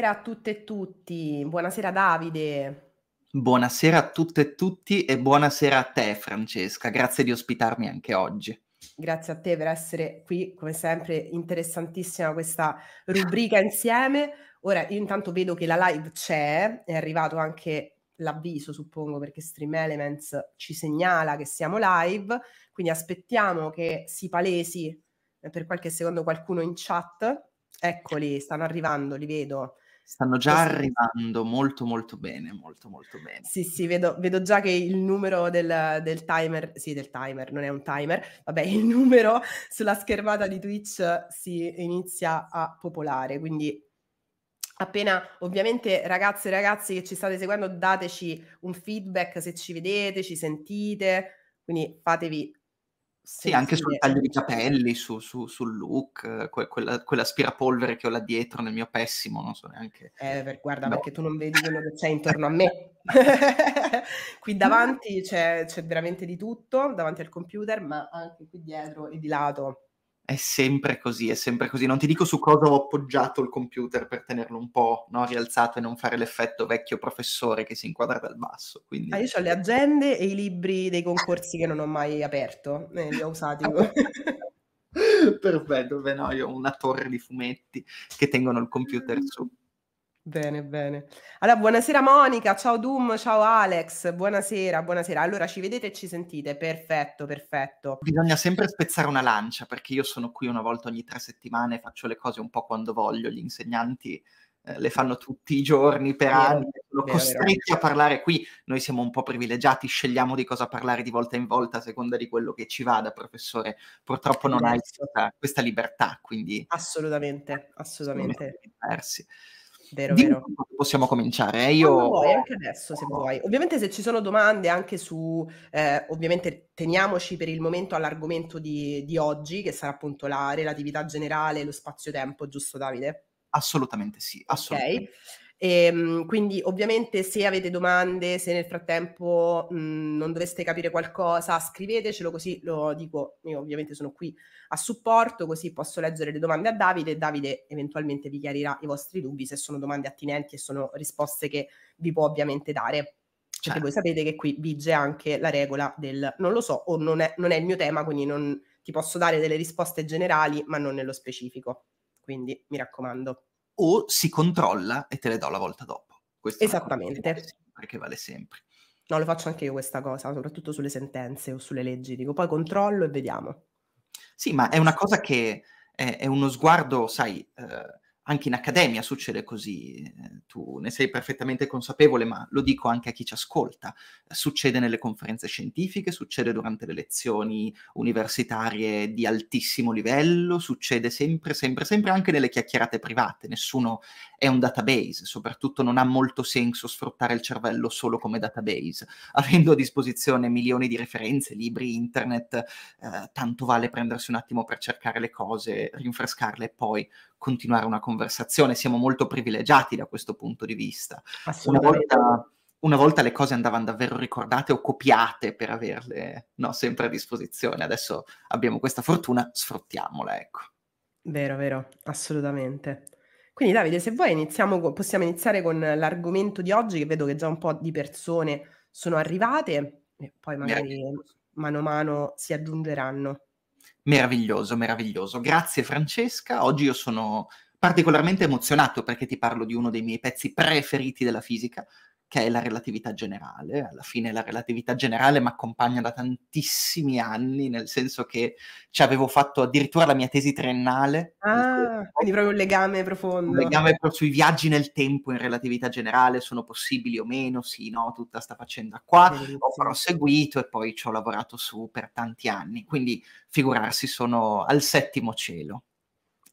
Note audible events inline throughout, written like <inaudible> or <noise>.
Buonasera a tutte e tutti, buonasera Davide. Buonasera a tutte e tutti e buonasera a te Francesca, grazie di ospitarmi anche oggi. Grazie a te per essere qui, come sempre interessantissima questa rubrica insieme. Ora io intanto vedo che la live c'è, è arrivato anche l'avviso suppongo perché Stream Elements ci segnala che siamo live, quindi aspettiamo che si palesi eh, per qualche secondo qualcuno in chat. Eccoli, stanno arrivando, li vedo. Stanno già arrivando molto molto bene, molto molto bene. Sì, sì, vedo, vedo già che il numero del, del, timer, sì del timer, non è un timer, vabbè, <laughs> il numero sulla schermata di Twitch si inizia a popolare, quindi appena ovviamente ragazze e ragazzi che ci state seguendo dateci un feedback se ci vedete, ci sentite, quindi fatevi sì, anche sul eh. taglio di capelli, su, su, sul look, que- quella, quell'aspirapolvere che ho là dietro nel mio pessimo, non so neanche. Eh, per, guarda, no. Boh. perché tu non vedi quello che c'è intorno a me. <laughs> qui <laughs> davanti c'è, c'è veramente di tutto, davanti al computer, ma anche qui dietro e di lato è sempre così, è sempre così. Non ti dico su cosa ho appoggiato il computer per tenerlo un po' no, rialzato e non fare l'effetto vecchio professore che si inquadra dal basso. Quindi... Ma ah, io ho le agende e i libri dei concorsi che non ho mai aperto, eh, li ho usati. <laughs> Perfetto, beh no, io ho una torre di fumetti che tengono il computer su. Bene, bene. Allora, buonasera Monica, ciao Doom, ciao Alex, buonasera, buonasera. Allora, ci vedete e ci sentite? Perfetto, perfetto. Bisogna sempre spezzare una lancia, perché io sono qui una volta ogni tre settimane, faccio le cose un po' quando voglio, gli insegnanti eh, le fanno tutti i giorni per vero, anni, sono costretti vero. a parlare qui. Noi siamo un po' privilegiati, scegliamo di cosa parlare di volta in volta a seconda di quello che ci vada, professore. Purtroppo non hai questa, questa libertà, quindi... Assolutamente, assolutamente. Diversi. Vero, vero. Possiamo cominciare. Eh? Io... Vuoi, anche adesso se vuoi. Ovviamente se ci sono domande anche su, eh, ovviamente teniamoci per il momento all'argomento di, di oggi, che sarà appunto la relatività generale lo spazio-tempo, giusto Davide? Assolutamente sì, assolutamente. Okay. E, ehm, quindi ovviamente se avete domande, se nel frattempo mh, mhmm, non doveste capire qualcosa, scrivetecelo così lo dico, io ovviamente sono qui a supporto, così posso leggere le domande a Davide e Davide eventualmente vi chiarirà i vostri dubbi se sono domande attinenti e sono risposte che vi può ovviamente dare. Certo. voi sapete che qui vige anche la regola del non lo so o non è, non è il mio tema, quindi non ti posso dare delle risposte generali, ma non nello specifico. Quindi mi raccomando o si controlla e te le do la volta dopo. Questa Esattamente. Che vale, che vale sempre. No, lo faccio anche io questa cosa, soprattutto sulle sentenze o sulle leggi. Dico poi controllo e vediamo. Sì, ma è una cosa che è, è uno sguardo, sai, eh, anche in accademia succede così, eh, tu ne sei perfettamente consapevole, ma lo dico anche a chi ci ascolta, succede nelle conferenze scientifiche, succede durante le lezioni universitarie di altissimo livello, succede sempre, sempre, sempre anche nelle chiacchierate private, nessuno è un database, soprattutto non ha molto senso sfruttare il cervello solo come database, <laughs> avendo a disposizione milioni di referenze, libri, internet, eh, tanto vale prendersi un attimo per cercare le cose, rinfrescarle e poi continuare una conversazione, siamo molto privilegiati da questo punto di vista. Una volta una volta le cose andavano davvero ricordate o copiate per averle no, sempre a disposizione. Adesso abbiamo questa fortuna, sfruttiamola, ecco. Vero, vero, assolutamente. Quindi Davide, se vuoi iniziamo possiamo iniziare con l'argomento di oggi che vedo che già un po' di persone sono arrivate e poi magari mano a mano si aggiungeranno. Meraviglioso, meraviglioso. Grazie Francesca. Oggi io sono particolarmente emozionato perché ti parlo di uno dei miei pezzi preferiti della fisica, che è la relatività generale. Alla fine la relatività generale mi accompagna da tantissimi anni, nel senso che ci avevo fatto addirittura la mia tesi triennale. Ah, quindi proprio un legame profondo. Un legame proprio sui viaggi nel tempo in relatività generale, sono possibili o meno, sì, no, tutta sta faccenda qua. Ho proseguito e poi ci ho lavorato su per tanti anni, quindi figurarsi sono al settimo cielo.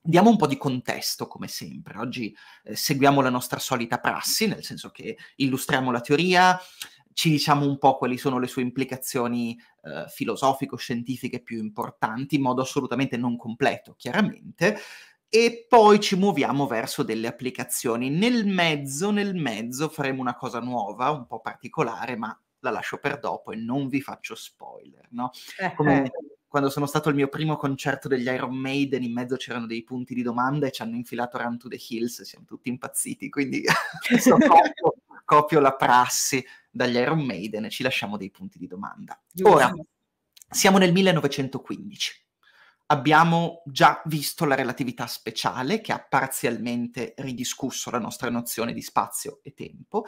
Diamo un po' di contesto, come sempre. Oggi eh, seguiamo la nostra solita prassi, nel senso che illustriamo la teoria, ci diciamo un po' quali sono le sue implicazioni eh, filosofico-scientifiche più importanti, in modo assolutamente non completo, chiaramente, e poi ci muoviamo verso delle applicazioni. Nel mezzo, nel mezzo faremo una cosa nuova, un po' particolare, ma la lascio per dopo e non vi faccio spoiler, no? Eh, come, eh quando sono stato al mio primo concerto degli Iron Maiden, in mezzo c'erano dei punti di domanda e ci hanno infilato Run to the Hills, siamo tutti impazziti, quindi <laughs> copio, copio, la prassi dagli Iron Maiden e ci lasciamo dei punti di domanda. Ora, siamo nel 1915. Abbiamo già visto la relatività speciale che ha parzialmente ridiscusso la nostra nozione di spazio e tempo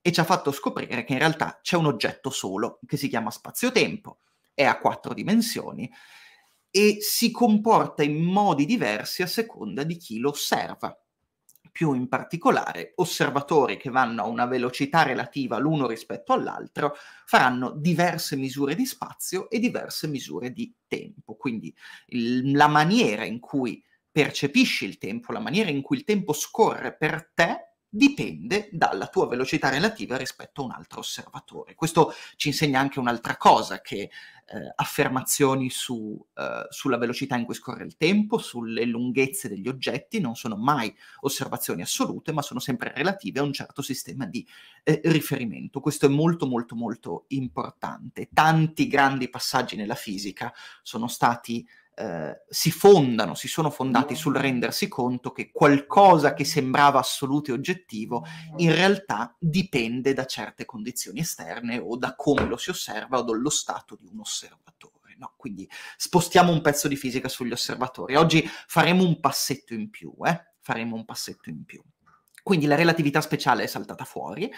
e ci ha fatto scoprire che in realtà c'è un oggetto solo che si chiama spazio-tempo è a quattro dimensioni e si comporta in modi diversi a seconda di chi lo osserva. Più in particolare, osservatori che vanno a una velocità relativa l'uno rispetto all'altro faranno diverse misure di spazio e diverse misure di tempo. Quindi il, la maniera in cui percepisci il tempo, la maniera in cui il tempo scorre per te dipende dalla tua velocità relativa rispetto a un altro osservatore. Questo ci insegna anche un'altra cosa, che eh, affermazioni su, eh, sulla velocità in cui scorre il tempo, sulle lunghezze degli oggetti, non sono mai osservazioni assolute, ma sono sempre relative a un certo sistema di eh, riferimento. Questo è molto molto molto importante. Tanti grandi passaggi nella fisica sono stati eh, si fondano, si sono fondati sul mm. rendersi conto che qualcosa che sembrava assoluto e oggettivo in realtà dipende da certe condizioni esterne o da come lo si osserva o dallo stato di un osservatore. No, quindi spostiamo un pezzo di fisica sugli osservatori. Oggi faremo un passetto in più, eh? faremo un passetto in più. Quindi la relatività speciale è saltata fuori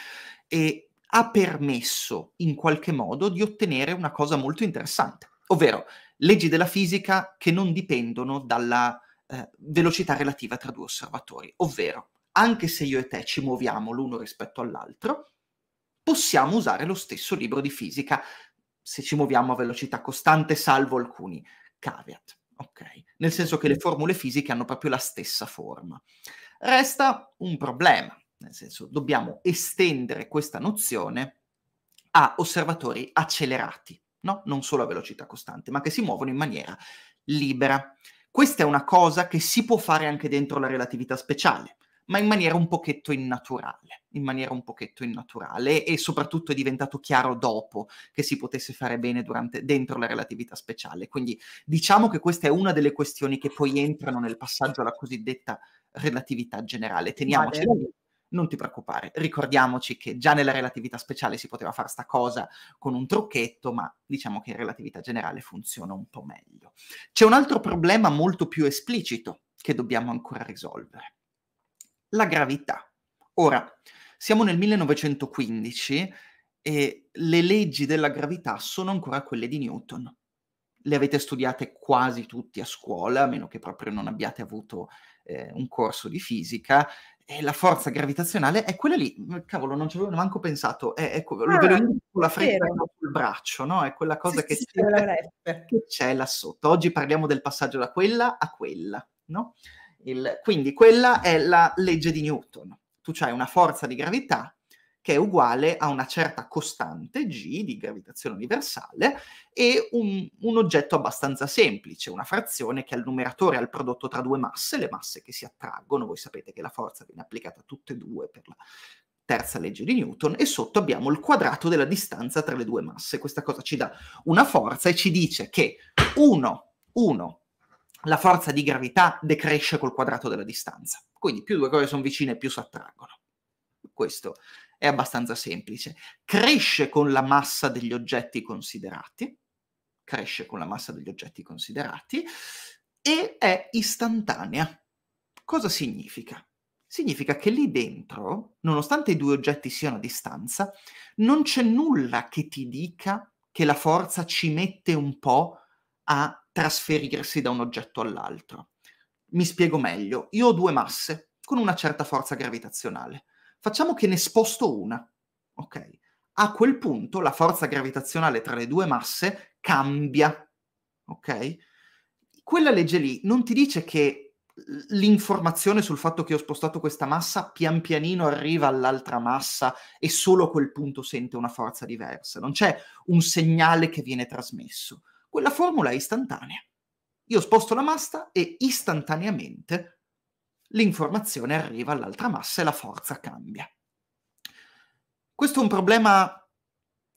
e ha permesso in qualche modo di ottenere una cosa molto interessante, ovvero leggi della fisica che non dipendono dalla eh, velocità relativa tra due osservatori, ovvero anche se io e te ci muoviamo l'uno rispetto all'altro, possiamo usare lo stesso libro di fisica se ci muoviamo a velocità costante, salvo alcuni caveat. Okay. Nel senso che le formule fisiche hanno proprio la stessa forma. Resta un problema, nel senso dobbiamo estendere questa nozione a osservatori accelerati, no? non solo a velocità costante, ma che si muovono in maniera libera. Questa è una cosa che si può fare anche dentro la relatività speciale, ma in maniera un pochetto innaturale, in maniera un pochetto innaturale e soprattutto è diventato chiaro dopo che si potesse fare bene durante, dentro la relatività speciale. Quindi diciamo che questa è una delle questioni che poi entrano nel passaggio alla cosiddetta relatività generale. Teniamoci vale non ti preoccupare. Ricordiamoci che già nella relatività speciale si poteva fare sta cosa con un trucchetto, ma diciamo che in relatività generale funziona un po' meglio. C'è un altro problema molto più esplicito che dobbiamo ancora risolvere. La gravità. Ora, siamo nel 1915 e le leggi della gravità sono ancora quelle di Newton. Le avete studiate quasi tutti a scuola, a meno che proprio non abbiate avuto eh, un corso di fisica, e la forza gravitazionale è quella lì, mm, cavolo, non ci avevo manco pensato, è, eh, è, ecco, lo ah, vedo sulla freccia sul braccio, no? È quella cosa sì, che, sì, c'è, che, c'è, là sotto. Oggi parliamo del passaggio da quella a quella, no? Il, quindi quella è la legge di Newton. Tu hai una forza di gravità che è uguale a una certa costante g di gravitazione universale e un, un, oggetto abbastanza semplice, una frazione che ha il numeratore al prodotto tra due masse, le masse che si attraggono, voi sapete che la forza viene applicata a tutte e due per la terza legge di Newton, e sotto abbiamo il quadrato della distanza tra le due masse. Questa cosa ci dà una forza e ci dice che 1, 1, la forza di gravità decresce col quadrato della distanza. Quindi più due cose sono vicine, più si attraggono. Questo è abbastanza semplice. Cresce con la massa degli oggetti considerati, cresce con la massa degli oggetti considerati e è istantanea. Cosa significa? Significa che lì dentro, nonostante i due oggetti siano a distanza, non c'è nulla che ti dica che la forza ci mette un po' a trasferirsi da un oggetto all'altro. Mi spiego meglio, io ho due masse con una certa forza gravitazionale. Facciamo che ne sposto una, ok? A quel punto la forza gravitazionale tra le due masse cambia, ok? Quella legge lì non ti dice che l'informazione sul fatto che ho spostato questa massa pian pianino arriva all'altra massa e solo a quel punto sente una forza diversa. Non c'è un segnale che viene trasmesso. Quella formula è istantanea. Io sposto la massa e istantaneamente l'informazione arriva all'altra massa e la forza cambia. Questo è un problema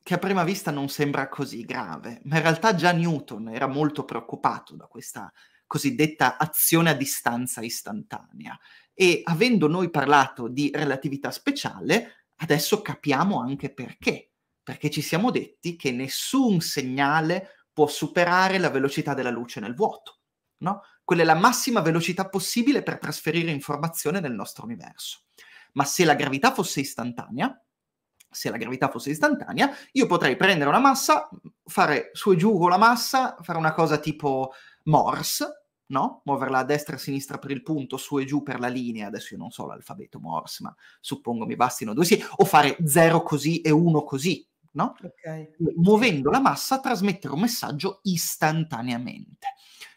che a prima vista non sembra così grave, ma in realtà già Newton era molto preoccupato da questa cosiddetta azione a distanza istantanea e avendo noi parlato di relatività speciale, adesso capiamo anche perché, perché ci siamo detti che nessun segnale può superare la velocità della luce nel vuoto, no? Quella è la massima velocità possibile per trasferire informazione nel nostro universo. Ma se la gravità fosse istantanea, se la gravità fosse istantanea, io potrei prendere una massa, fare su e giù con la massa, fare una cosa tipo Morse, no? Muoverla a destra e a sinistra per il punto, su e giù per la linea, adesso io non so l'alfabeto Morse, ma suppongo mi bastino due sì, o fare zero così e uno così, no? Okay. Muovendo la massa trasmettere un messaggio istantaneamente.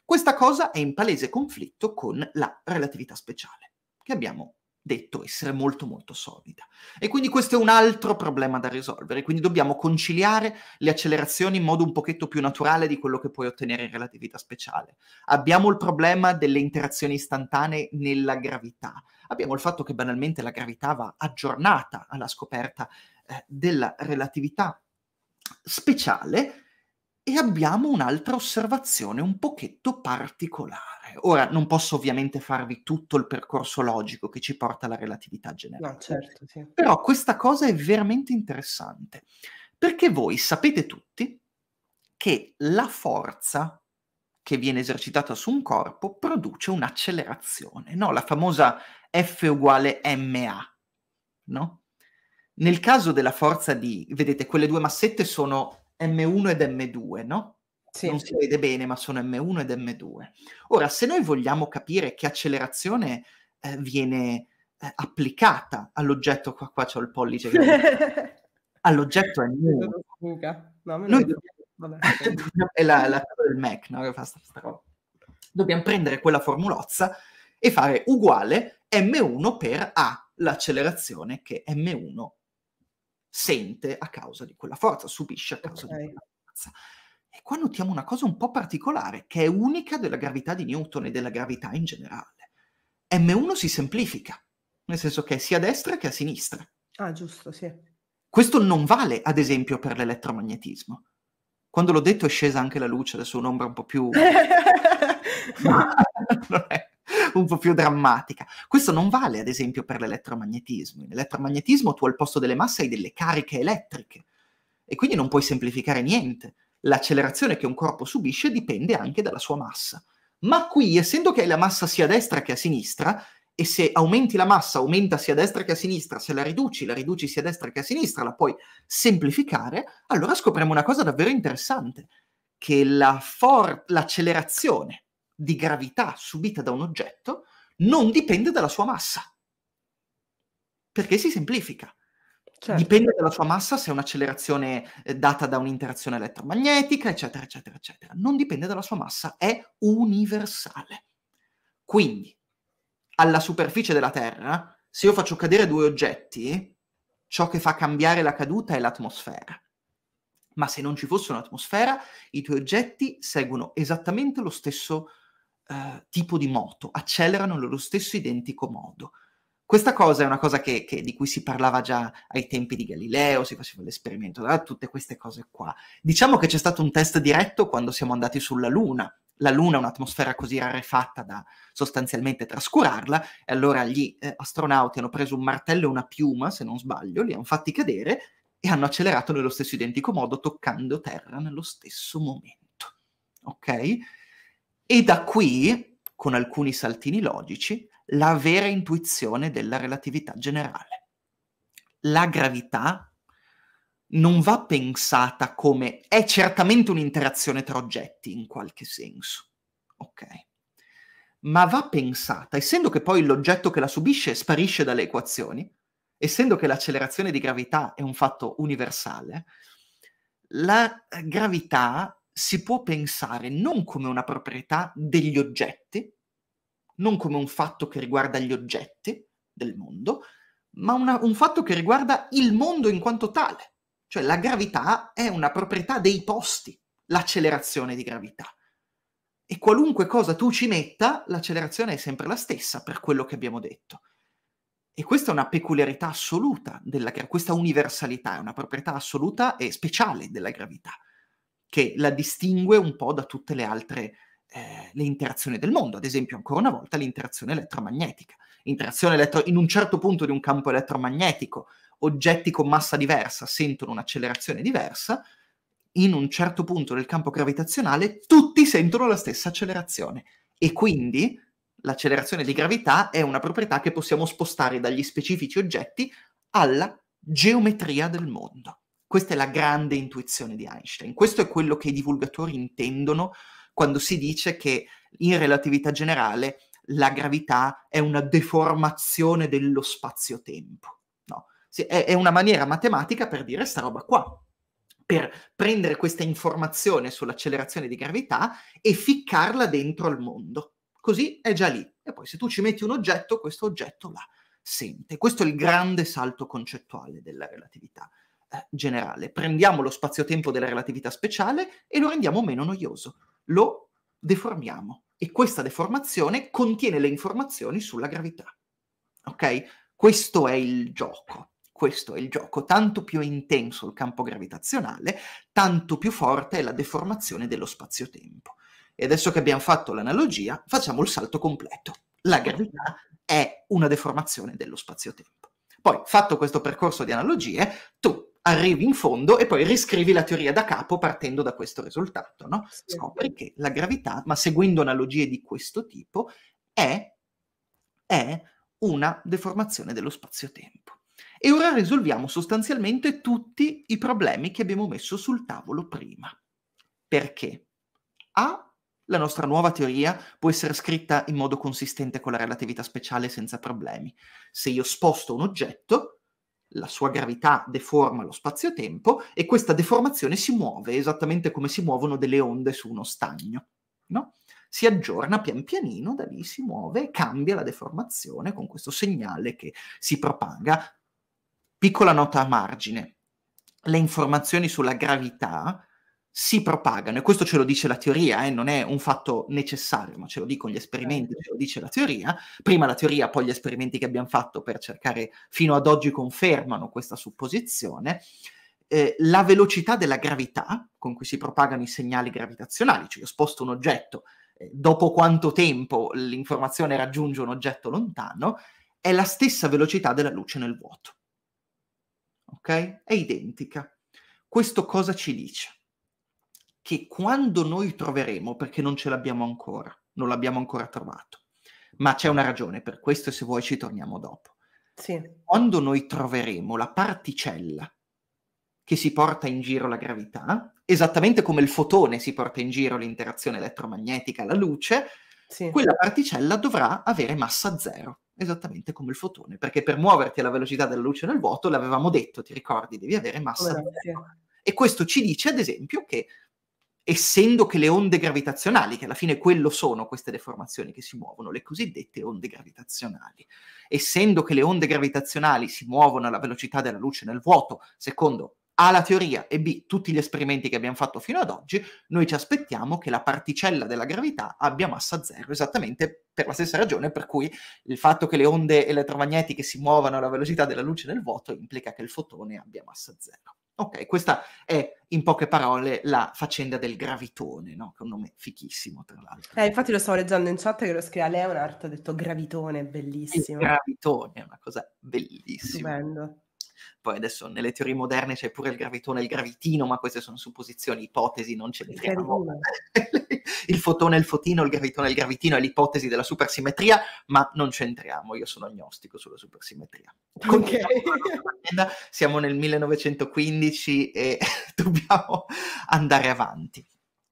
Questa cosa è in palese conflitto con la relatività speciale, che abbiamo detto essere molto molto solida. E quindi questo è un altro problema da risolvere, quindi dobbiamo conciliare le accelerazioni in modo un pochetto più naturale di quello che puoi ottenere in relatività speciale. Abbiamo il problema delle interazioni istantanee nella gravità, abbiamo il fatto che banalmente la gravità va aggiornata alla scoperta eh, della relatività speciale e abbiamo un'altra osservazione un pochetto particolare. Ora, non posso ovviamente farvi tutto il percorso logico che ci porta alla relatività generale, no, certo, sì. però questa cosa è veramente interessante, perché voi sapete tutti che la forza che viene esercitata su un corpo produce un'accelerazione, no? la famosa F uguale MA. No? Nel caso della forza di, vedete, quelle due massette sono M1 ed M2, no? Sì. Non si vede bene, ma sono M1 ed M2. Ora, se noi vogliamo capire che accelerazione eh, viene eh, applicata all'oggetto, qua, qua c'ho il pollice, <laughs> all'oggetto M1, no, noi dobbiamo... Vabbè, <laughs> è la, la del Mac, no? Che fa sta, sta roba. Dobbiamo prendere quella formulozza e fare uguale M1 per A, l'accelerazione che M1 sente a causa di quella forza, subisce a causa okay. di quella forza. E qua notiamo una cosa un po' particolare, che è unica della gravità di Newton e della gravità in generale. M1 si semplifica, nel senso che è sia a destra che a sinistra. Ah, giusto, sì. Questo non vale, ad esempio, per l'elettromagnetismo. Quando l'ho detto è scesa anche la luce, adesso un'ombra un po' più... <laughs> <laughs> Ma non è <laughs> un po' più drammatica. Questo non vale, ad esempio, per l'elettromagnetismo. In elettromagnetismo tu al posto delle masse hai delle cariche elettriche e quindi non puoi semplificare niente. L'accelerazione che un corpo subisce dipende anche dalla sua massa. Ma qui, essendo che hai la massa sia a destra che a sinistra, e se aumenti la massa, aumenta sia a destra che a sinistra, se la riduci, la riduci sia a destra che a sinistra, la puoi semplificare, allora scopriamo una cosa davvero interessante, che la for- l'accelerazione di gravità subita da un oggetto non dipende dalla sua massa. Perché si semplifica. Certo. Dipende dalla sua massa se è un'accelerazione eh, data da un'interazione elettromagnetica, eccetera, eccetera, eccetera. Non dipende dalla sua massa, è universale. Quindi, alla superficie della Terra, se io faccio cadere due oggetti, ciò che fa cambiare la caduta è l'atmosfera. Ma se non ci fosse un'atmosfera, i tuoi oggetti seguono esattamente lo stesso eh, tipo di moto, accelerano nello stesso identico modo. Questa cosa è una cosa che, che, di cui si parlava già ai tempi di Galileo, si faceva l'esperimento, da ah, tutte queste cose qua. Diciamo che c'è stato un test diretto quando siamo andati sulla Luna. La Luna ha un'atmosfera così rarefatta da sostanzialmente trascurarla, e allora gli eh, astronauti hanno preso un martello e una piuma, se non sbaglio, li hanno fatti cadere e hanno accelerato nello stesso identico modo, toccando terra nello stesso momento. Ok? E da qui, con alcuni saltini logici, la vera intuizione della relatività generale. La gravità non va pensata come è certamente un'interazione tra oggetti in qualche senso, ok? Ma va pensata, essendo che poi l'oggetto che la subisce sparisce dalle equazioni, essendo che l'accelerazione di gravità è un fatto universale, la gravità si può pensare non come una proprietà degli oggetti, non come un fatto che riguarda gli oggetti del mondo, ma una, un fatto che riguarda il mondo in quanto tale. Cioè la gravità è una proprietà dei posti, l'accelerazione di gravità. E qualunque cosa tu ci metta, l'accelerazione è sempre la stessa per quello che abbiamo detto. E questa è una peculiarità assoluta della gravità, questa universalità è una proprietà assoluta e speciale della gravità che la distingue un po' da tutte le altre eh, le interazioni del mondo, ad esempio ancora una volta l'interazione elettromagnetica. Interazione elettro- in un certo punto di un campo elettromagnetico, oggetti con massa diversa sentono un'accelerazione diversa, in un certo punto del campo gravitazionale tutti sentono la stessa accelerazione e quindi l'accelerazione di gravità è una proprietà che possiamo spostare dagli specifici oggetti alla geometria del mondo. Questa è la grande intuizione di Einstein. Questo è quello che i divulgatori intendono quando si dice che in relatività generale la gravità è una deformazione dello spazio-tempo. No? È, è una maniera matematica per dire sta roba qua, per prendere questa informazione sull'accelerazione di gravità e ficcarla dentro al mondo. Così è già lì. E poi se tu ci metti un oggetto, questo oggetto la sente. Questo è il grande salto concettuale della relatività. Eh, generale. Prendiamo lo spazio-tempo della relatività speciale e lo rendiamo meno noioso, lo deformiamo e questa deformazione contiene le informazioni sulla gravità. Ok? Questo è il gioco. Questo è il gioco. Tanto più è intenso il campo gravitazionale, tanto più forte è la deformazione dello spazio-tempo. E adesso che abbiamo fatto l'analogia, facciamo il salto completo. La gravità è una deformazione dello spazio-tempo. Poi, fatto questo percorso di analogie, tu arrivi in fondo e poi riscrivi la teoria da capo partendo da questo risultato, no? Sì. Scopri che la gravità, ma seguendo analogie di questo tipo, è, è una deformazione dello spazio-tempo. E ora risolviamo sostanzialmente tutti i problemi che abbiamo messo sul tavolo prima. Perché? A. La nostra nuova teoria può essere scritta in modo consistente con la relatività speciale senza problemi. Se io sposto un oggetto, la sua gravità deforma lo spazio-tempo e questa deformazione si muove esattamente come si muovono delle onde su uno stagno, no? Si aggiorna pian pianino, da lì si muove e cambia la deformazione con questo segnale che si propaga. Piccola nota a margine, le informazioni sulla gravità si propagano, e questo ce lo dice la teoria, eh, non è un fatto necessario, ma ce lo dicono gli esperimenti, certo. ce lo dice la teoria, prima la teoria, poi gli esperimenti che abbiamo fatto per cercare fino ad oggi confermano questa supposizione, eh, la velocità della gravità con cui si propagano i segnali gravitazionali, cioè io sposto un oggetto, eh, dopo quanto tempo l'informazione raggiunge un oggetto lontano, è la stessa velocità della luce nel vuoto. Ok? È identica. Questo cosa ci dice? che quando noi troveremo, perché non ce l'abbiamo ancora, non l'abbiamo ancora trovato, ma c'è una ragione per questo e se vuoi ci torniamo dopo. Sì. Quando noi troveremo la particella che si porta in giro la gravità, esattamente come il fotone si porta in giro l'interazione elettromagnetica, la luce, sì. quella particella dovrà avere massa zero, esattamente come il fotone, perché per muoverti alla velocità della luce nel vuoto, l'avevamo detto, ti ricordi, devi avere massa oh, zero. E questo ci dice, ad esempio, che essendo che le onde gravitazionali, che alla fine quello sono queste deformazioni che si muovono, le cosiddette onde gravitazionali, essendo che le onde gravitazionali si muovono alla velocità della luce nel vuoto, secondo A la teoria e B tutti gli esperimenti che abbiamo fatto fino ad oggi, noi ci aspettiamo che la particella della gravità abbia massa zero, esattamente per la stessa ragione per cui il fatto che le onde elettromagnetiche si muovano alla velocità della luce nel vuoto implica che il fotone abbia massa zero. Ok, questa è in poche parole la faccenda del gravitone, no? che è un nome fichissimo tra l'altro. Eh, infatti lo stavo leggendo in chat che lo scriveva Leonard, ha detto gravitone, bellissimo. Il gravitone è una cosa bellissima. Stupendo. Poi adesso nelle teorie moderne c'è pure il gravitone e il gravitino, ma queste sono supposizioni, ipotesi, non c'entriamo. <laughs> il fotone e il fotino, il gravitone e il gravitino è l'ipotesi della supersimmetria, ma non c'entriamo, io sono agnostico sulla supersimmetria. Okay. Siamo nel 1915 e <laughs> dobbiamo andare avanti.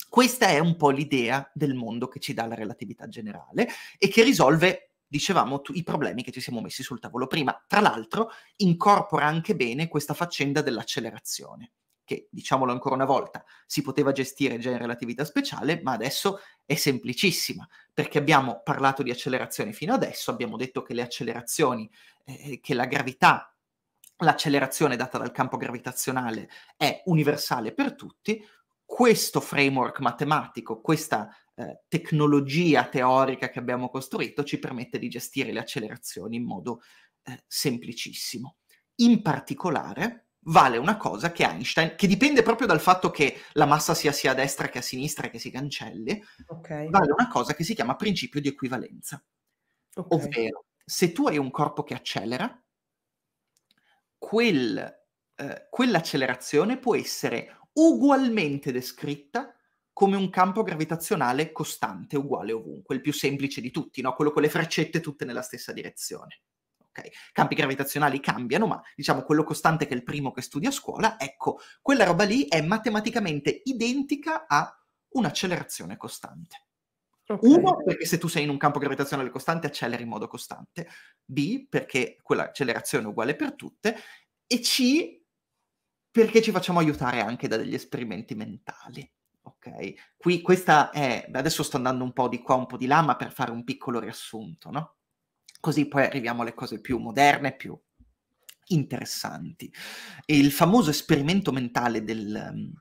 Questa è un po' l'idea del mondo che ci dà la relatività generale e che risolve dicevamo, tu, i problemi che ci siamo messi sul tavolo prima. Tra l'altro, incorpora anche bene questa faccenda dell'accelerazione, che, diciamolo ancora una volta, si poteva gestire già in relatività speciale, ma adesso è semplicissima, perché abbiamo parlato di accelerazione fino adesso, abbiamo detto che le accelerazioni, eh, che la gravità l'accelerazione data dal campo gravitazionale è universale per tutti, questo framework matematico, questa eh, tecnologia teorica che abbiamo costruito ci permette di gestire le accelerazioni in modo eh, semplicissimo. In particolare vale una cosa che Einstein, che dipende proprio dal fatto che la massa sia sia a destra che a sinistra e che si cancelli, okay. vale una cosa che si chiama principio di equivalenza. Okay. Ovvero, se tu hai un corpo che accelera, quel, eh, quell'accelerazione può essere ugualmente descritta come un campo gravitazionale costante, uguale ovunque, il più semplice di tutti, no? quello con le freccette tutte nella stessa direzione. Okay. Campi gravitazionali cambiano, ma diciamo quello costante che è il primo che studia a scuola, ecco, quella roba lì è matematicamente identica a un'accelerazione costante. Okay. Uno, perché se tu sei in un campo gravitazionale costante acceleri in modo costante. B, perché quell'accelerazione è uguale per tutte. E C, perché ci facciamo aiutare anche da degli esperimenti mentali. Ok, qui questa è, adesso sto andando un po' di qua, un po' di là, ma per fare un piccolo riassunto, no? Così poi arriviamo alle cose più moderne, più interessanti. Il famoso esperimento mentale del, ehm,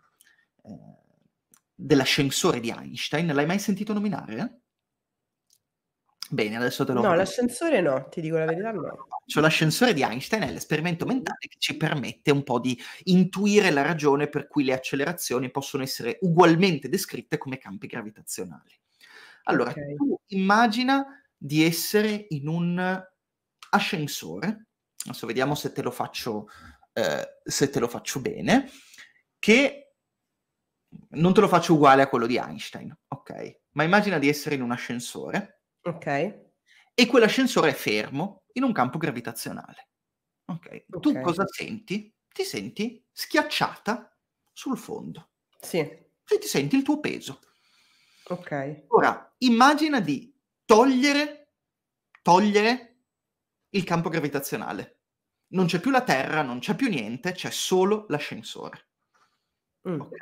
eh, dell'ascensore di Einstein, l'hai mai sentito nominare? Eh? Bene, adesso te lo No, l'ascensore no, ti dico la verità no. L'ascensore di Einstein è l'esperimento mentale che ci permette un po' di intuire la ragione per cui le accelerazioni possono essere ugualmente descritte come campi gravitazionali. Allora, okay. tu immagina di essere in un ascensore, adesso vediamo se te lo faccio, eh, se te lo faccio bene, che non te lo faccio uguale a quello di Einstein, ok? Ma immagina di essere in un ascensore Ok. E quell'ascensore è fermo in un campo gravitazionale. Okay. Tu cosa senti? Ti senti schiacciata sul fondo. Sì. E ti senti il tuo peso. Ok. Ora, immagina di togliere, togliere il campo gravitazionale. Non c'è più la Terra, non c'è più niente, c'è solo l'ascensore. Mm. Ok.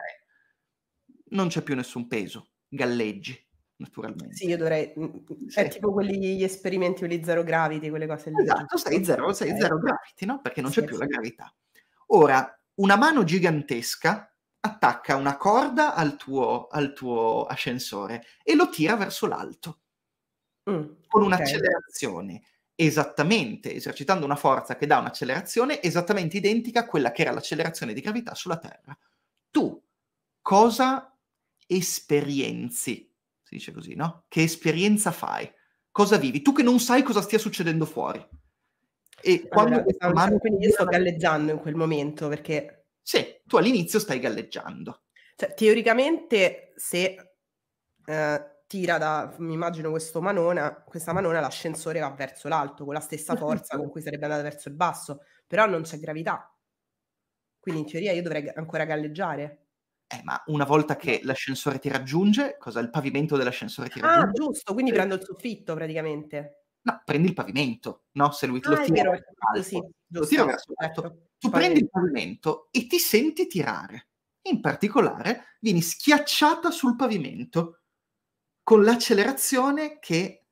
Non c'è più nessun peso, galleggi naturalmente. Sì, io dovrei... Mm, mm, mm, cioè, sì. È tipo quelli, gli esperimenti o gli zero graviti, quelle cose lì. Esatto, sei zero, sei zero gravity, no? Perché non sì, c'è più la gravità. Ora, una mano gigantesca attacca una corda al tuo, al tuo ascensore e lo tira verso l'alto mm, con un'accelerazione esattamente, esercitando una forza che dà un'accelerazione esattamente identica a quella che era l'accelerazione di gravità sulla Terra. Tu cosa esperienzi si dice così, no? Che esperienza fai? Cosa vivi? Tu che non sai cosa stia succedendo fuori. E quando allora, questa mano... Quindi io sto galleggiando in quel momento, perché... Sì, tu all'inizio stai galleggiando. Cioè, teoricamente, se eh, tira da, mi immagino questo manona, questa manona l'ascensore va verso l'alto, con la stessa forza con cui sarebbe andata verso il basso, però non c'è gravità. Quindi in teoria io dovrei ancora galleggiare. Eh, ma una volta che l'ascensore ti raggiunge, cosa? Il pavimento dell'ascensore ti ah, raggiunge? Ah, giusto, quindi prendo il soffitto praticamente. No, prendi il pavimento, no? Se lui ah, lo tira sì, lo tira verso l'alto, certo, tu pavimento. prendi il pavimento e ti senti tirare. In particolare, vieni schiacciata sul pavimento con l'accelerazione che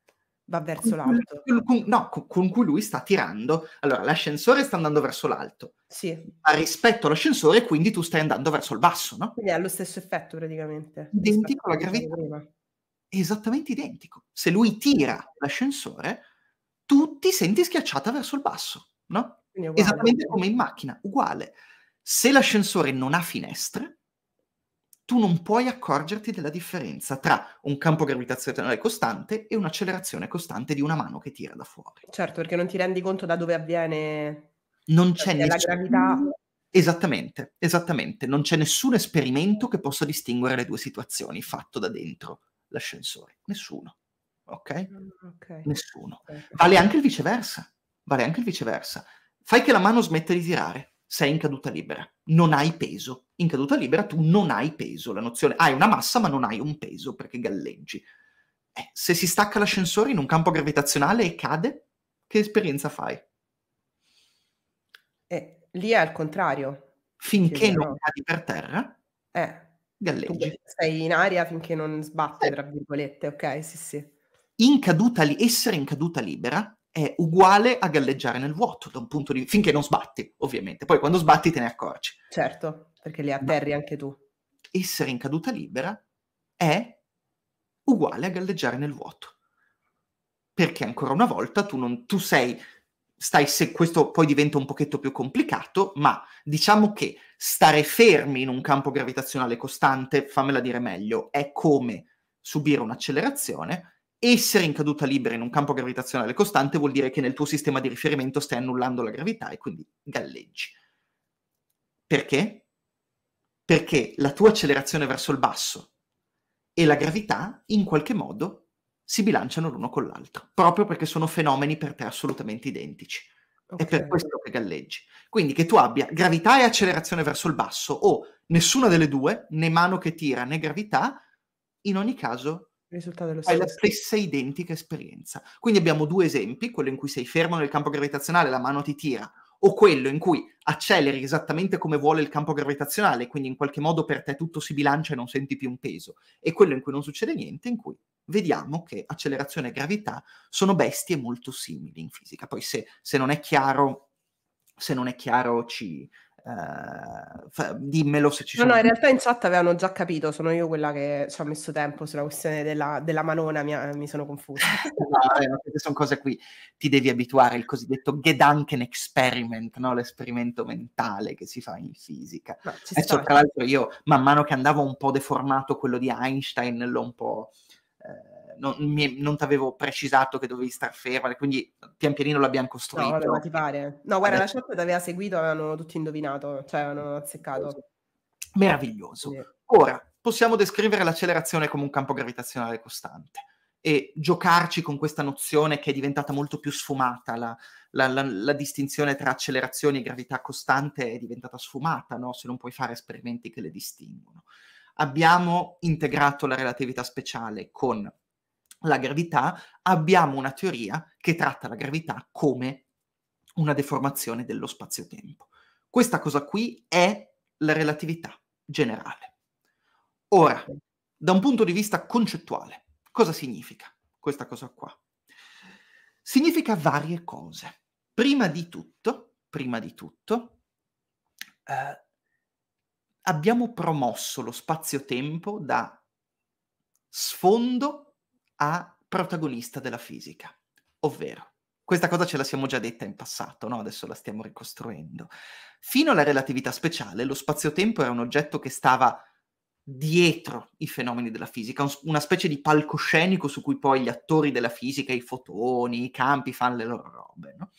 va verso con l'alto. Cui, con, no, con, con, cui lui sta tirando. Allora, l'ascensore sta andando verso l'alto. Sì. Ma rispetto all'ascensore, quindi tu stai andando verso il basso, no? Quindi ha lo stesso effetto praticamente. Identico alla gravità. Esattamente identico. Se lui tira l'ascensore, tu ti senti schiacciata verso il basso, no? Esattamente come in macchina, uguale. Se l'ascensore non ha finestre, tu non puoi accorgerti della differenza tra un campo gravitazionale costante e un'accelerazione costante di una mano che tira da fuori. Certo, perché non ti rendi conto da dove avviene non c'è la nessun... gravità. Esattamente, esattamente, non c'è nessun esperimento che possa distinguere le due situazioni fatto da dentro l'ascensore, nessuno. Ok? Ah, okay. Nessuno. Okay. Vale anche il viceversa. Vale anche il viceversa. Fai che la mano smetta di tirare sei in caduta libera, non hai peso. In caduta libera tu non hai peso, la nozione hai una massa ma non hai un peso perché galleggi. Eh, se si stacca l'ascensore in un campo gravitazionale e cade, che esperienza fai? Eh, lì è al contrario. Finché non no. cadi per terra, eh, galleggi. Sei in aria finché non sbatte, eh. tra virgolette, ok? Sì, sì. In caduta li- essere in caduta libera è uguale a galleggiare nel vuoto da un punto di finché non sbatti, ovviamente. Poi quando sbatti te ne accorgi. Certo, perché li atterri Ma anche tu. Essere in caduta libera è uguale a galleggiare nel vuoto. Perché ancora una volta tu non tu sei stai se questo poi diventa un pochetto più complicato, ma diciamo che stare fermi in un campo gravitazionale costante, fammela dire meglio, è come subire un'accelerazione essere in caduta libera in un campo gravitazionale costante vuol dire che nel tuo sistema di riferimento stai annullando la gravità e quindi galleggi. Perché? Perché la tua accelerazione verso il basso e la gravità in qualche modo si bilanciano l'uno con l'altro, proprio perché sono fenomeni per te assolutamente identici. Okay. È per questo che galleggi. Quindi che tu abbia gravità e accelerazione verso il basso o nessuna delle due, né mano che tira né gravità, in ogni caso il risultato è lo stesso. Hai la stessa identica esperienza. Quindi abbiamo due esempi, quello in cui sei fermo nel campo gravitazionale, la mano ti tira, o quello in cui acceleri esattamente come vuole il campo gravitazionale, quindi in qualche modo per te tutto si bilancia e non senti più un peso, e quello in cui non succede niente, in cui vediamo che accelerazione e gravità sono bestie molto simili in fisica. Poi se, se non è chiaro, se non è chiaro ci, Uh, fa, dimmelo se ci no, sono. No, in realtà in chat avevano già capito, sono io quella che ci ha messo tempo sulla questione della, della manona, mi, mi sono confusa. <laughs> no, eh, queste sono cose a cui ti devi abituare, il cosiddetto Gedanken experiment, no? l'esperimento mentale che si fa in fisica. No, Adesso, tra l'altro, io man mano che andavo un po' deformato quello di Einstein, l'ho un po' non, non ti avevo precisato che dovevi star fermo, quindi pian pianino l'abbiamo costruito. No, non ti pare. No, guarda, Adesso... la chat eh. aveva seguito, avevano tutti indovinato, cioè avevano azzeccato. Meraviglioso. Sì. Ora, possiamo descrivere l'accelerazione come un campo gravitazionale costante e giocarci con questa nozione che è diventata molto più sfumata, la, la, la, la distinzione tra accelerazione e gravità costante è diventata sfumata, no? se non puoi fare esperimenti che le distinguono. Abbiamo integrato la relatività speciale con la gravità, abbiamo una teoria che tratta la gravità come una deformazione dello spazio-tempo. Questa cosa qui è la relatività generale. Ora, da un punto di vista concettuale, cosa significa questa cosa qua? Significa varie cose. Prima di tutto, prima di tutto, eh, abbiamo promosso lo spazio-tempo da sfondo a protagonista della fisica, ovvero questa cosa ce la siamo già detta in passato, no? adesso la stiamo ricostruendo. Fino alla relatività speciale lo spazio-tempo era un oggetto che stava dietro i fenomeni della fisica, una specie di palcoscenico su cui poi gli attori della fisica, i fotoni, i campi fanno le loro robe, no?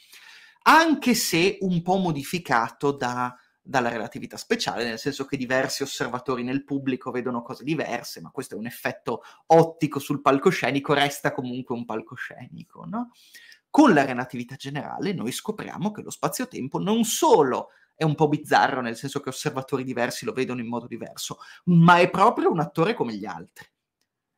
anche se un po' modificato da dalla relatività speciale, nel senso che diversi osservatori nel pubblico vedono cose diverse, ma questo è un effetto ottico sul palcoscenico, resta comunque un palcoscenico. No? Con la relatività generale noi scopriamo che lo spazio-tempo non solo è un po' bizzarro, nel senso che osservatori diversi lo vedono in modo diverso, ma è proprio un attore come gli altri.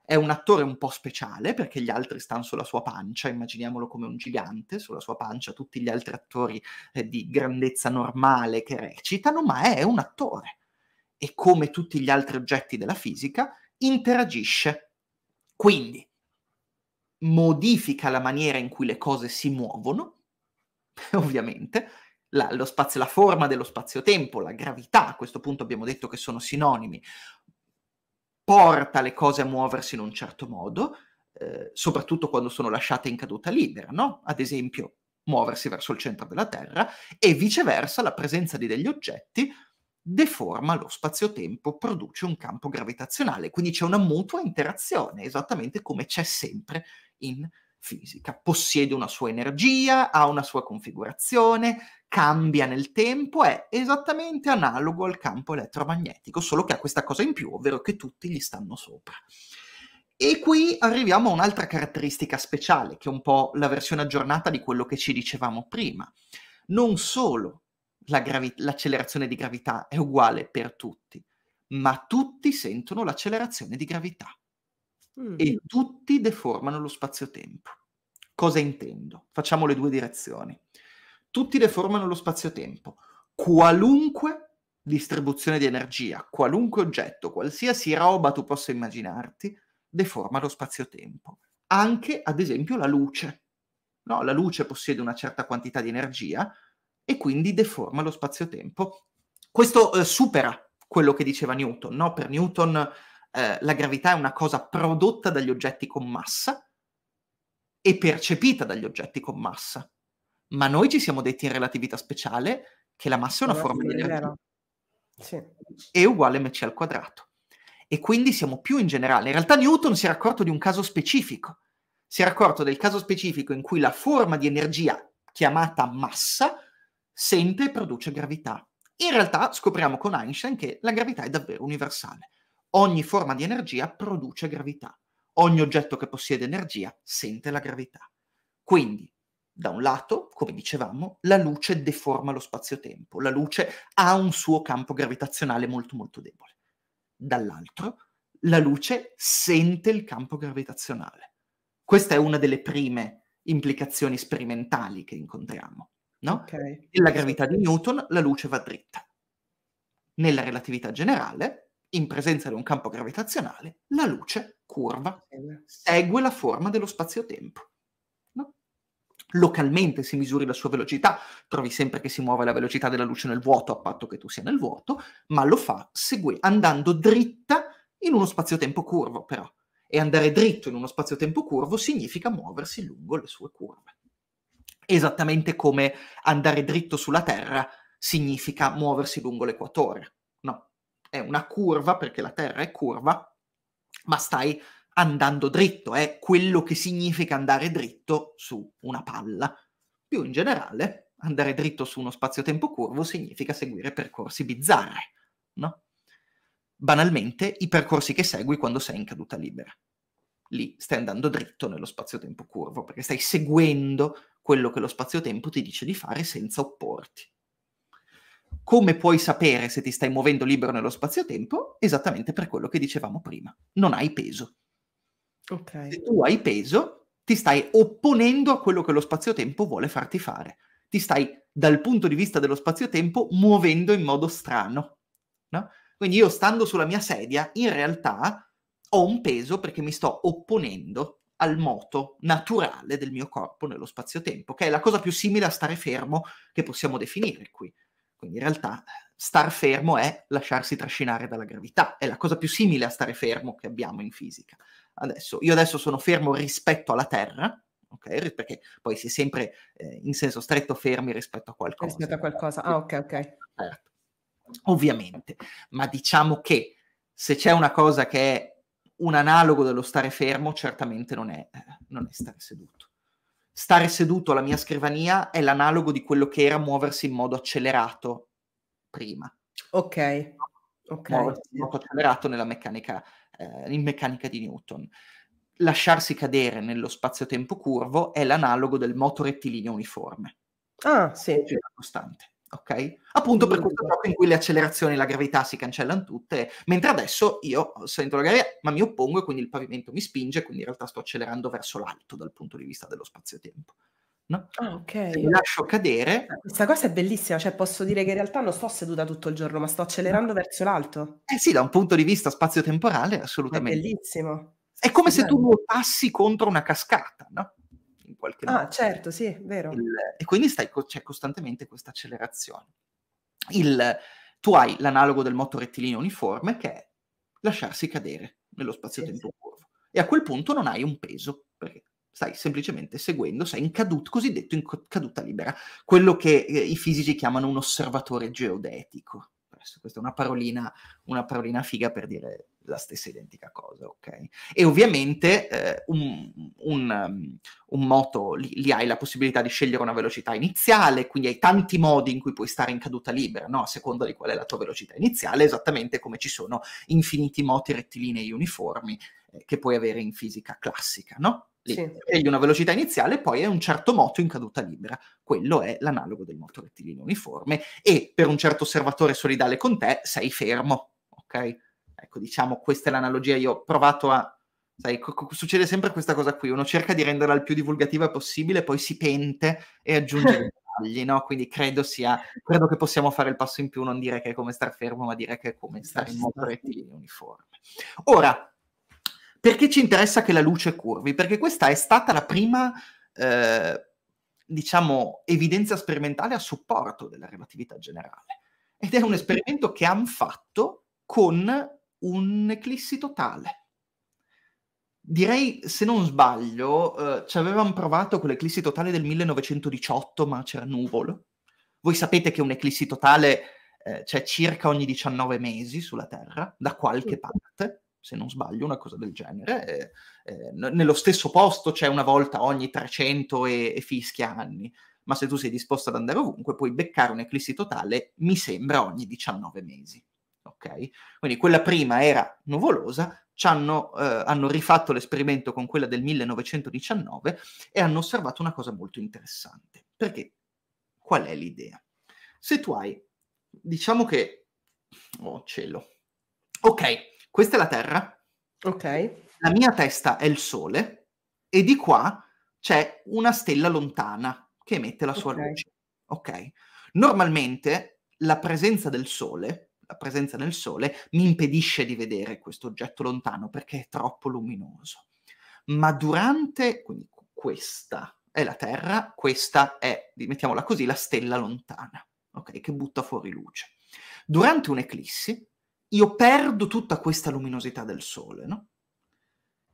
È un attore un po' speciale perché gli altri stanno sulla sua pancia, immaginiamolo come un gigante, sulla sua pancia tutti gli altri attori eh, di grandezza normale che recitano, ma è un attore e come tutti gli altri oggetti della fisica interagisce. Quindi modifica la maniera in cui le cose si muovono, <laughs> ovviamente, la, spazio, la forma dello spazio-tempo, la gravità, a questo punto abbiamo detto che sono sinonimi, porta le cose a muoversi in un certo modo, eh, soprattutto quando sono lasciate in caduta libera, no? Ad esempio, muoversi verso il centro della Terra e viceversa la presenza di degli oggetti deforma lo spazio-tempo, produce un campo gravitazionale, quindi c'è una mutua interazione, esattamente come c'è sempre in fisica, possiede una sua energia, ha una sua configurazione, cambia nel tempo, è esattamente analogo al campo elettromagnetico, solo che ha questa cosa in più, ovvero che tutti gli stanno sopra. E qui arriviamo a un'altra caratteristica speciale, che è un po' la versione aggiornata di quello che ci dicevamo prima. Non solo la gravi- l'accelerazione di gravità è uguale per tutti, ma tutti sentono l'accelerazione di gravità mm. e tutti deformano lo spazio-tempo. Cosa intendo? Facciamo le due direzioni. Tutti deformano lo spazio-tempo. Qualunque distribuzione di energia, qualunque oggetto, qualsiasi roba tu possa immaginarti, deforma lo spazio-tempo. Anche, ad esempio, la luce. No, la luce possiede una certa quantità di energia e quindi deforma lo spazio-tempo. Questo eh, supera quello che diceva Newton. No? Per Newton eh, la gravità è una cosa prodotta dagli oggetti con massa e percepita dagli oggetti con massa. Ma noi ci siamo detti in relatività speciale che la massa è una forma di energia. Sì. E uguale mc al quadrato. E quindi siamo più in generale. In realtà Newton si era accorto di un caso specifico. Si era accorto del caso specifico in cui la forma di energia chiamata massa sente e produce gravità. In realtà scopriamo con Einstein che la gravità è davvero universale. Ogni forma di energia produce gravità. Ogni oggetto che possiede energia sente la gravità. Quindi, da un lato, come dicevamo, la luce deforma lo spazio-tempo, la luce ha un suo campo gravitazionale molto molto debole. Dall'altro, la luce sente il campo gravitazionale. Questa è una delle prime implicazioni sperimentali che incontriamo. No? Okay. Nella gravità di Newton la luce va dritta. Nella relatività generale in presenza di un campo gravitazionale, la luce curva segue la forma dello spazio-tempo. No? Localmente si misuri la sua velocità, trovi sempre che si muove la velocità della luce nel vuoto, a patto che tu sia nel vuoto, ma lo fa segue, andando dritta in uno spazio-tempo curvo, però. E andare dritto in uno spazio-tempo curvo significa muoversi lungo le sue curve. Esattamente come andare dritto sulla Terra significa muoversi lungo l'equatore è una curva perché la Terra è curva, ma stai andando dritto, è quello che significa andare dritto su una palla. Più in generale, andare dritto su uno spazio-tempo curvo significa seguire percorsi bizzarri, no? Banalmente, i percorsi che segui quando sei in caduta libera. Lì stai andando dritto nello spazio-tempo curvo, perché stai seguendo quello che lo spazio-tempo ti dice di fare senza opporti. Come puoi sapere se ti stai muovendo libero nello spazio-tempo? Esattamente per quello che dicevamo prima. Non hai peso. Okay. Se tu hai peso, ti stai opponendo a quello che lo spazio-tempo vuole farti fare. Ti stai, dal punto di vista dello spazio-tempo, muovendo in modo strano. No? Quindi io stando sulla mia sedia, in realtà ho un peso perché mi sto opponendo al moto naturale del mio corpo nello spazio-tempo, che è la cosa più simile a stare fermo che possiamo definire qui. Quindi in realtà star fermo è lasciarsi trascinare dalla gravità, è la cosa più simile a stare fermo che abbiamo in fisica. Adesso, io adesso sono fermo rispetto alla Terra, ok? Perché poi si è sempre eh, in senso stretto fermi rispetto a qualcosa. Rispetto a qualcosa, ah ok, ok. Certo. Ovviamente, ma diciamo che se c'è una cosa che è un analogo dello stare fermo, certamente non è, eh, non è stare seduto stare seduto alla mia scrivania è l'analogo di quello che era muoversi in modo accelerato prima. Ok. okay. Muoversi in modo accelerato nella meccanica, eh, in meccanica di Newton. Lasciarsi cadere nello spazio-tempo curvo è l'analogo del moto rettilineo uniforme. Ah, sì. Costante ok? Appunto per questo gioco in cui le accelerazioni e la gravità si cancellano tutte, mentre adesso io sento la gravità ma mi oppongo e quindi il pavimento mi spinge, quindi in realtà sto accelerando verso l'alto dal punto di vista dello spazio-tempo. No? Ah, ok. mi lascio cadere. Ah, questa cosa è bellissima, cioè posso dire che in realtà non sto seduta tutto il giorno, ma sto accelerando no. verso l'alto. Eh sì, da un punto di vista spazio-temporale, assolutamente. È bellissimo. È come sì, se tu nuotassi contro una cascata, no? qualche ah, modo. Ah, certo, sì, è vero. Il, e quindi stai, c'è costantemente questa accelerazione. Il, tu hai l'analogo del moto rettilineo uniforme che è lasciarsi cadere nello spazio-tempo sì, curvo. E a quel punto non hai un peso, perché stai semplicemente seguendo, sei in caduta, cosiddetto in caduta libera, quello che eh, i fisici chiamano un osservatore geodetico diverso. Questa è una parolina, una parolina figa per dire la stessa identica cosa, ok? E ovviamente eh, un, un, um, un, moto lì, lì, hai la possibilità di scegliere una velocità iniziale, quindi hai tanti modi in cui puoi stare in caduta libera, no? A seconda di qual è la tua velocità iniziale, esattamente come ci sono infiniti moti rettilinei uniformi eh, che puoi avere in fisica classica, no? Lì. Sì. Scegli una velocità iniziale e poi è un certo moto in caduta libera. Quello è l'analogo del moto rettilineo uniforme e per un certo osservatore solidale con te sei fermo, ok? Ecco, diciamo, questa è l'analogia. Io ho provato a... Sai, co- co- succede sempre questa cosa qui. Uno cerca di renderla il più divulgativa possibile, poi si pente e aggiunge dettagli, <laughs> no? Quindi credo sia... Credo che possiamo fare il passo in più, non dire che è come star fermo, ma dire che è come stare in moto rettilineo uniforme. Ora, perché ci interessa che la luce curvi? Perché questa è stata la prima, eh, diciamo, evidenza sperimentale a supporto della relatività generale. Ed è un esperimento che hanno fatto con un'eclissi totale direi, se non sbaglio, eh, ci avevamo provato con l'eclissi totale del 1918, ma c'era nuvolo. Voi sapete che un'eclissi totale eh, c'è circa ogni 19 mesi sulla Terra, da qualche parte se non sbaglio, una cosa del genere. Eh, eh, nello stesso posto c'è una volta ogni 300 e, e fischia anni, ma se tu sei disposto ad andare ovunque puoi beccare un'eclissi totale, mi sembra, ogni 19 mesi. Okay? Quindi quella prima era nuvolosa, hanno, eh, hanno rifatto l'esperimento con quella del 1919 e hanno osservato una cosa molto interessante. Perché qual è l'idea? Se tu hai, diciamo che, oh cielo, ok, questa è la Terra. Ok. La mia testa è il Sole e di qua c'è una stella lontana che emette la sua okay. luce. Ok. Normalmente la presenza del Sole, la presenza nel Sole, mi impedisce di vedere questo oggetto lontano perché è troppo luminoso. Ma durante, quindi questa è la Terra, questa è, mettiamola così, la stella lontana, ok, che butta fuori luce. Durante un'eclissi, io perdo tutta questa luminosità del sole, no?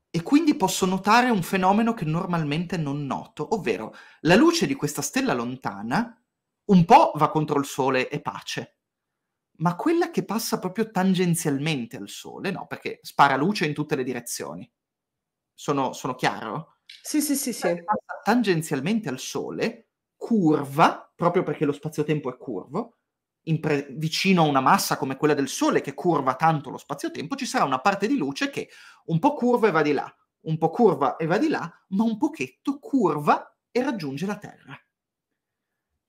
E quindi posso notare un fenomeno che normalmente non noto, ovvero la luce di questa stella lontana un po' va contro il sole e pace, ma quella che passa proprio tangenzialmente al sole, no? Perché spara luce in tutte le direzioni. Sono, sono chiaro? Sì, sì, sì, sì. Passa tangenzialmente al sole, curva, proprio perché lo spazio-tempo è curvo, pre- vicino a una massa come quella del Sole che curva tanto lo spazio-tempo, ci sarà una parte di luce che un po' curva e va di là, un po' curva e va di là, ma un pochetto curva e raggiunge la Terra.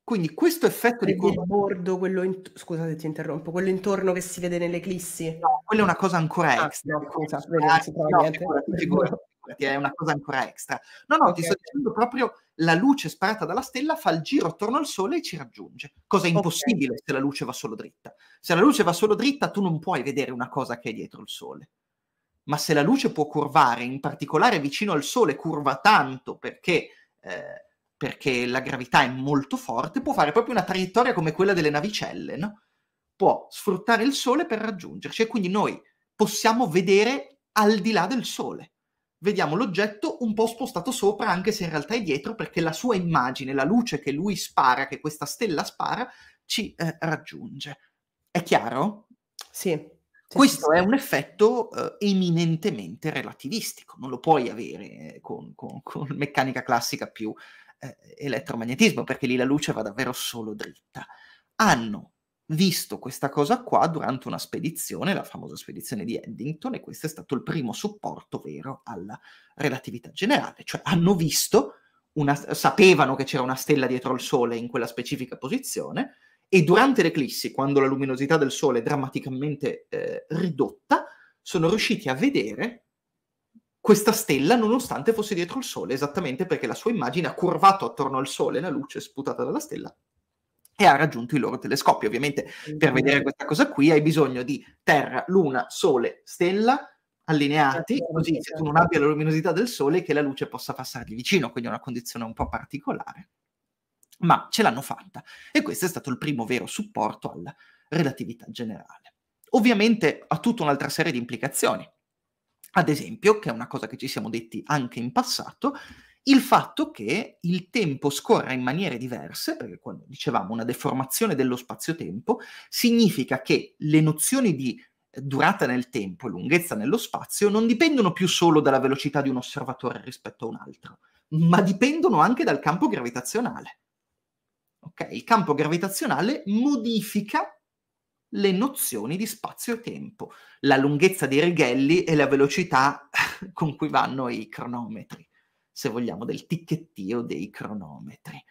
Quindi questo effetto Vedi di curva... bordo, quello in... scusate ti interrompo, quello intorno che si vede nell'eclissi. No, quella è una cosa ancora ah, extra. No, scusa, ah, no, niente. Figura, figura figurati, è una cosa ancora extra. No, no, okay. ti sto dicendo proprio la luce sparata dalla stella fa il giro attorno al Sole e ci raggiunge, cosa impossibile okay. se la luce va solo dritta. Se la luce va solo dritta tu non puoi vedere una cosa che è dietro il Sole. Ma se la luce può curvare, in particolare vicino al Sole, curva tanto perché... Eh, perché la gravità è molto forte, può fare proprio una traiettoria come quella delle navicelle, no? Può sfruttare il Sole per raggiungerci e quindi noi possiamo vedere al di là del Sole vediamo l'oggetto un po' spostato sopra, anche se in realtà è dietro, perché la sua immagine, la luce che lui spara, che questa stella spara, ci eh, raggiunge. È chiaro? Sì. Questo è un effetto eh, eminentemente relativistico, non lo puoi avere eh, con, con, con meccanica classica più eh, elettromagnetismo, perché lì la luce va davvero solo dritta. Hanno visto questa cosa qua durante una spedizione, la famosa spedizione di Eddington, e questo è stato il primo supporto vero alla relatività generale, cioè hanno visto, una, sapevano che c'era una stella dietro il Sole in quella specifica posizione, e durante l'eclissi, quando la luminosità del Sole è drammaticamente eh, ridotta, sono riusciti a vedere questa stella nonostante fosse dietro il Sole, esattamente perché la sua immagine ha curvato attorno al Sole la luce sputata dalla stella e ha raggiunto i loro telescopi. Ovviamente per esatto. vedere questa cosa qui hai bisogno di Terra, Luna, Sole, Stella allineati, certo, così che tu non certo. abbia la luminosità del Sole che la luce possa passargli vicino, quindi è una condizione un po' particolare, ma ce l'hanno fatta e questo è stato il primo vero supporto alla relatività generale. Ovviamente ha tutta un'altra serie di implicazioni. Ad esempio, che è una cosa che ci siamo detti anche in passato, il fatto che il tempo scorra in maniere diverse, perché quando dicevamo una deformazione dello spazio-tempo, significa che le nozioni di eh, durata nel tempo e lunghezza nello spazio non dipendono più solo dalla velocità di un osservatore rispetto a un altro, ma dipendono anche dal campo gravitazionale. Okay? Il campo gravitazionale modifica le nozioni di spazio e tempo, la lunghezza dei righelli e la velocità <laughs> con cui vanno i cronometri se vogliamo, del ticchettio dei cronometri.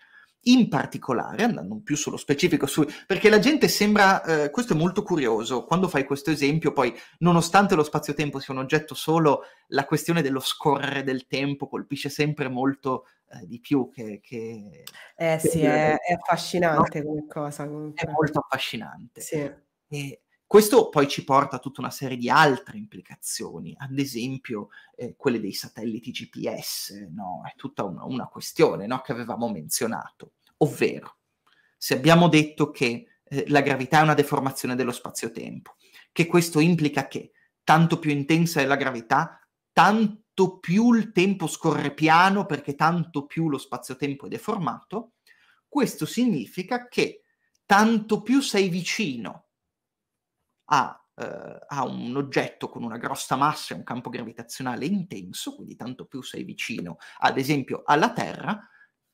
In particolare, andando più sullo specifico, su, perché la gente sembra, eh, questo è molto curioso, quando fai questo esempio, poi nonostante lo spazio-tempo sia un oggetto solo, la questione dello scorrere del tempo colpisce sempre molto eh, di più che... che eh sì, che è, è, affascinante no? come cosa. Comunque. È molto affascinante. Sì. E, questo poi ci porta a tutta una serie di altre implicazioni, ad esempio eh, quelle dei satelliti GPS, no? è tutta una, una questione no? che avevamo menzionato, ovvero se abbiamo detto che eh, la gravità è una deformazione dello spazio-tempo, che questo implica che tanto più intensa è la gravità, tanto più il tempo scorre piano perché tanto più lo spazio-tempo è deformato, questo significa che tanto più sei vicino a, eh, a un oggetto con una grossa massa e un campo gravitazionale intenso, quindi tanto più sei vicino, ad esempio, alla Terra,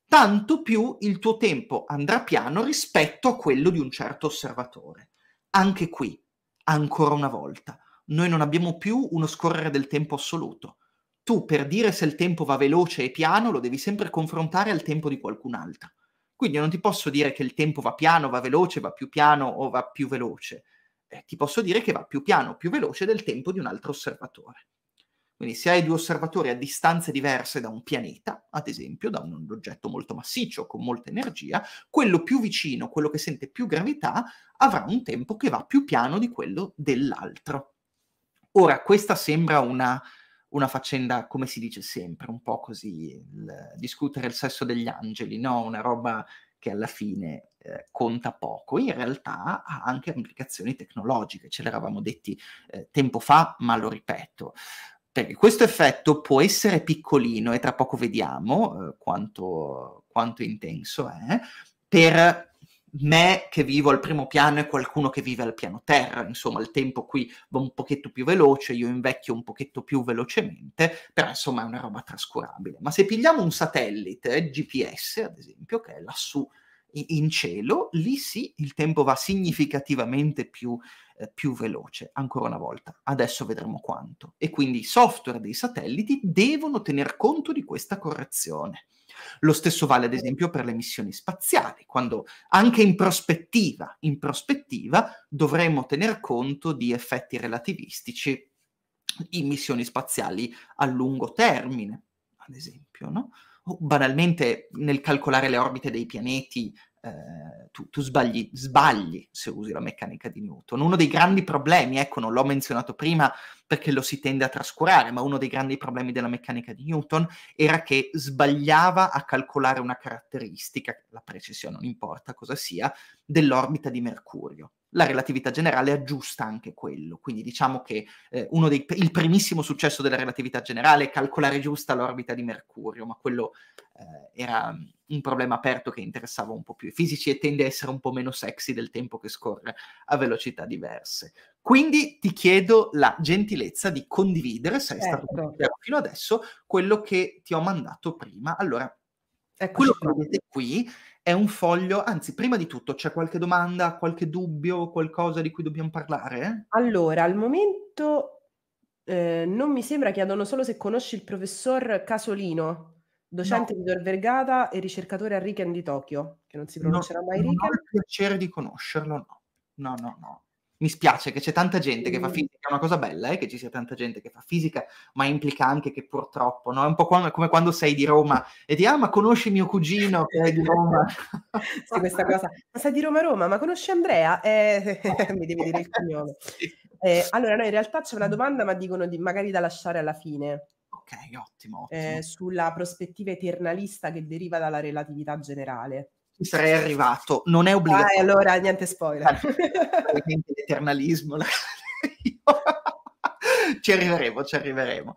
tanto più il tuo tempo andrà piano rispetto a quello di un certo osservatore. Anche qui, ancora una volta, noi non abbiamo più uno scorrere del tempo assoluto. Tu per dire se il tempo va veloce e piano lo devi sempre confrontare al tempo di qualcun altro. Quindi non ti posso dire che il tempo va piano, va veloce, va più piano o va più veloce eh, ti posso dire che va più piano, più veloce del tempo di un altro osservatore. Quindi se hai due osservatori a distanze diverse da un pianeta, ad esempio, da un oggetto molto massiccio con molta energia, quello più vicino, quello che sente più gravità, avrà un tempo che va più piano di quello dell'altro. Ora, questa sembra una, una faccenda, come si dice sempre, un po' così, il, discutere il sesso degli angeli, no? Una roba che alla fine eh, conta poco, in realtà ha anche implicazioni tecnologiche, ce l'eravamo detti eh, tempo fa, ma lo ripeto. Perché questo effetto può essere piccolino e tra poco vediamo eh, quanto, quanto intenso è, per me che vivo al primo piano e qualcuno che vive al piano terra, insomma il tempo qui va un pochetto più veloce, io invecchio un pochetto più velocemente, però insomma è una roba trascurabile. Ma se pigliamo un satellite, GPS ad esempio, che è lassù in cielo, lì sì il tempo va significativamente più veloce eh, più veloce, ancora una volta. Adesso vedremo quanto. E quindi i software dei satelliti devono tener conto di questa correzione. Lo stesso vale ad esempio per le missioni spaziali, quando anche in prospettiva, in prospettiva dovremo tener conto di effetti relativistici in missioni spaziali a lungo termine, ad esempio, no? O banalmente nel calcolare le orbite dei pianeti eh, tu, tu sbagli, sbagli, se usi la meccanica di Newton. Uno dei grandi problemi, ecco, non l'ho menzionato prima perché lo si tende a trascurare, ma uno dei grandi problemi della meccanica di Newton era che sbagliava a calcolare una caratteristica, la precisione non importa cosa sia, dell'orbita di Mercurio la relatività generale aggiusta anche quello. Quindi diciamo che eh, dei, il primissimo successo della relatività generale è calcolare giusta l'orbita di Mercurio, ma quello eh, era un problema aperto che interessava un po' più i fisici e tende a essere un po' meno sexy del tempo che scorre a velocità diverse. Quindi ti chiedo la gentilezza di condividere, se certo. è stato certo. fino adesso, quello che ti ho mandato prima. Allora, Eccoci Quello che vedete qui è un foglio, anzi, prima di tutto c'è qualche domanda, qualche dubbio, qualcosa di cui dobbiamo parlare? Allora, al momento eh, non mi sembra chiedono solo se conosci il professor Casolino, docente no. di Tor Vergata e ricercatore a Riken di Tokyo, che non si pronuncerà no, mai Riken. Non ho il piacere di conoscerlo, no. No, no, no mi spiace che c'è tanta gente che fa fisica, è una cosa bella eh, che ci sia tanta gente che fa fisica, ma implica anche che purtroppo, no? è un po' come, come quando sei di Roma e ti ah ma conosci mio cugino che è di Roma. <laughs> sì, questa cosa, ma sei di Roma Roma, ma conosci Andrea? Eh, <laughs> mi devi dire il cognome. <laughs> Eh, allora, no, in realtà c'è una domanda, ma dicono di, magari da lasciare alla fine. Ok, ottimo. Eh, ottimo. Eh, sulla prospettiva eternalista che deriva dalla relatività generale ci sarei arrivato, non è obbligatorio. Ah, allora niente spoiler. Niente L'eternalismo. ci arriveremo, ci arriveremo.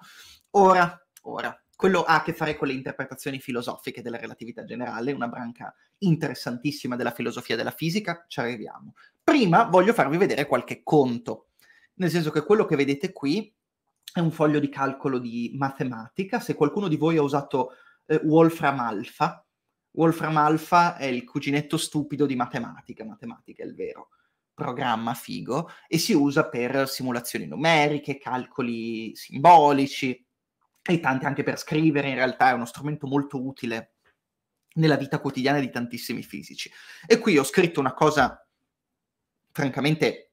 Ora, ora, quello ha a che fare con le interpretazioni filosofiche della relatività generale, una branca interessantissima della filosofia della fisica, ci arriviamo. Prima voglio farvi vedere qualche conto, nel senso che quello che vedete qui è un foglio di calcolo di matematica, se qualcuno di voi ha usato eh, Wolfram Alpha, Wolfram Alpha è il cuginetto stupido di matematica, matematica è il vero programma figo e si usa per simulazioni numeriche, calcoli simbolici e tanti anche per scrivere, in realtà è uno strumento molto utile nella vita quotidiana di tantissimi fisici. E qui ho scritto una cosa francamente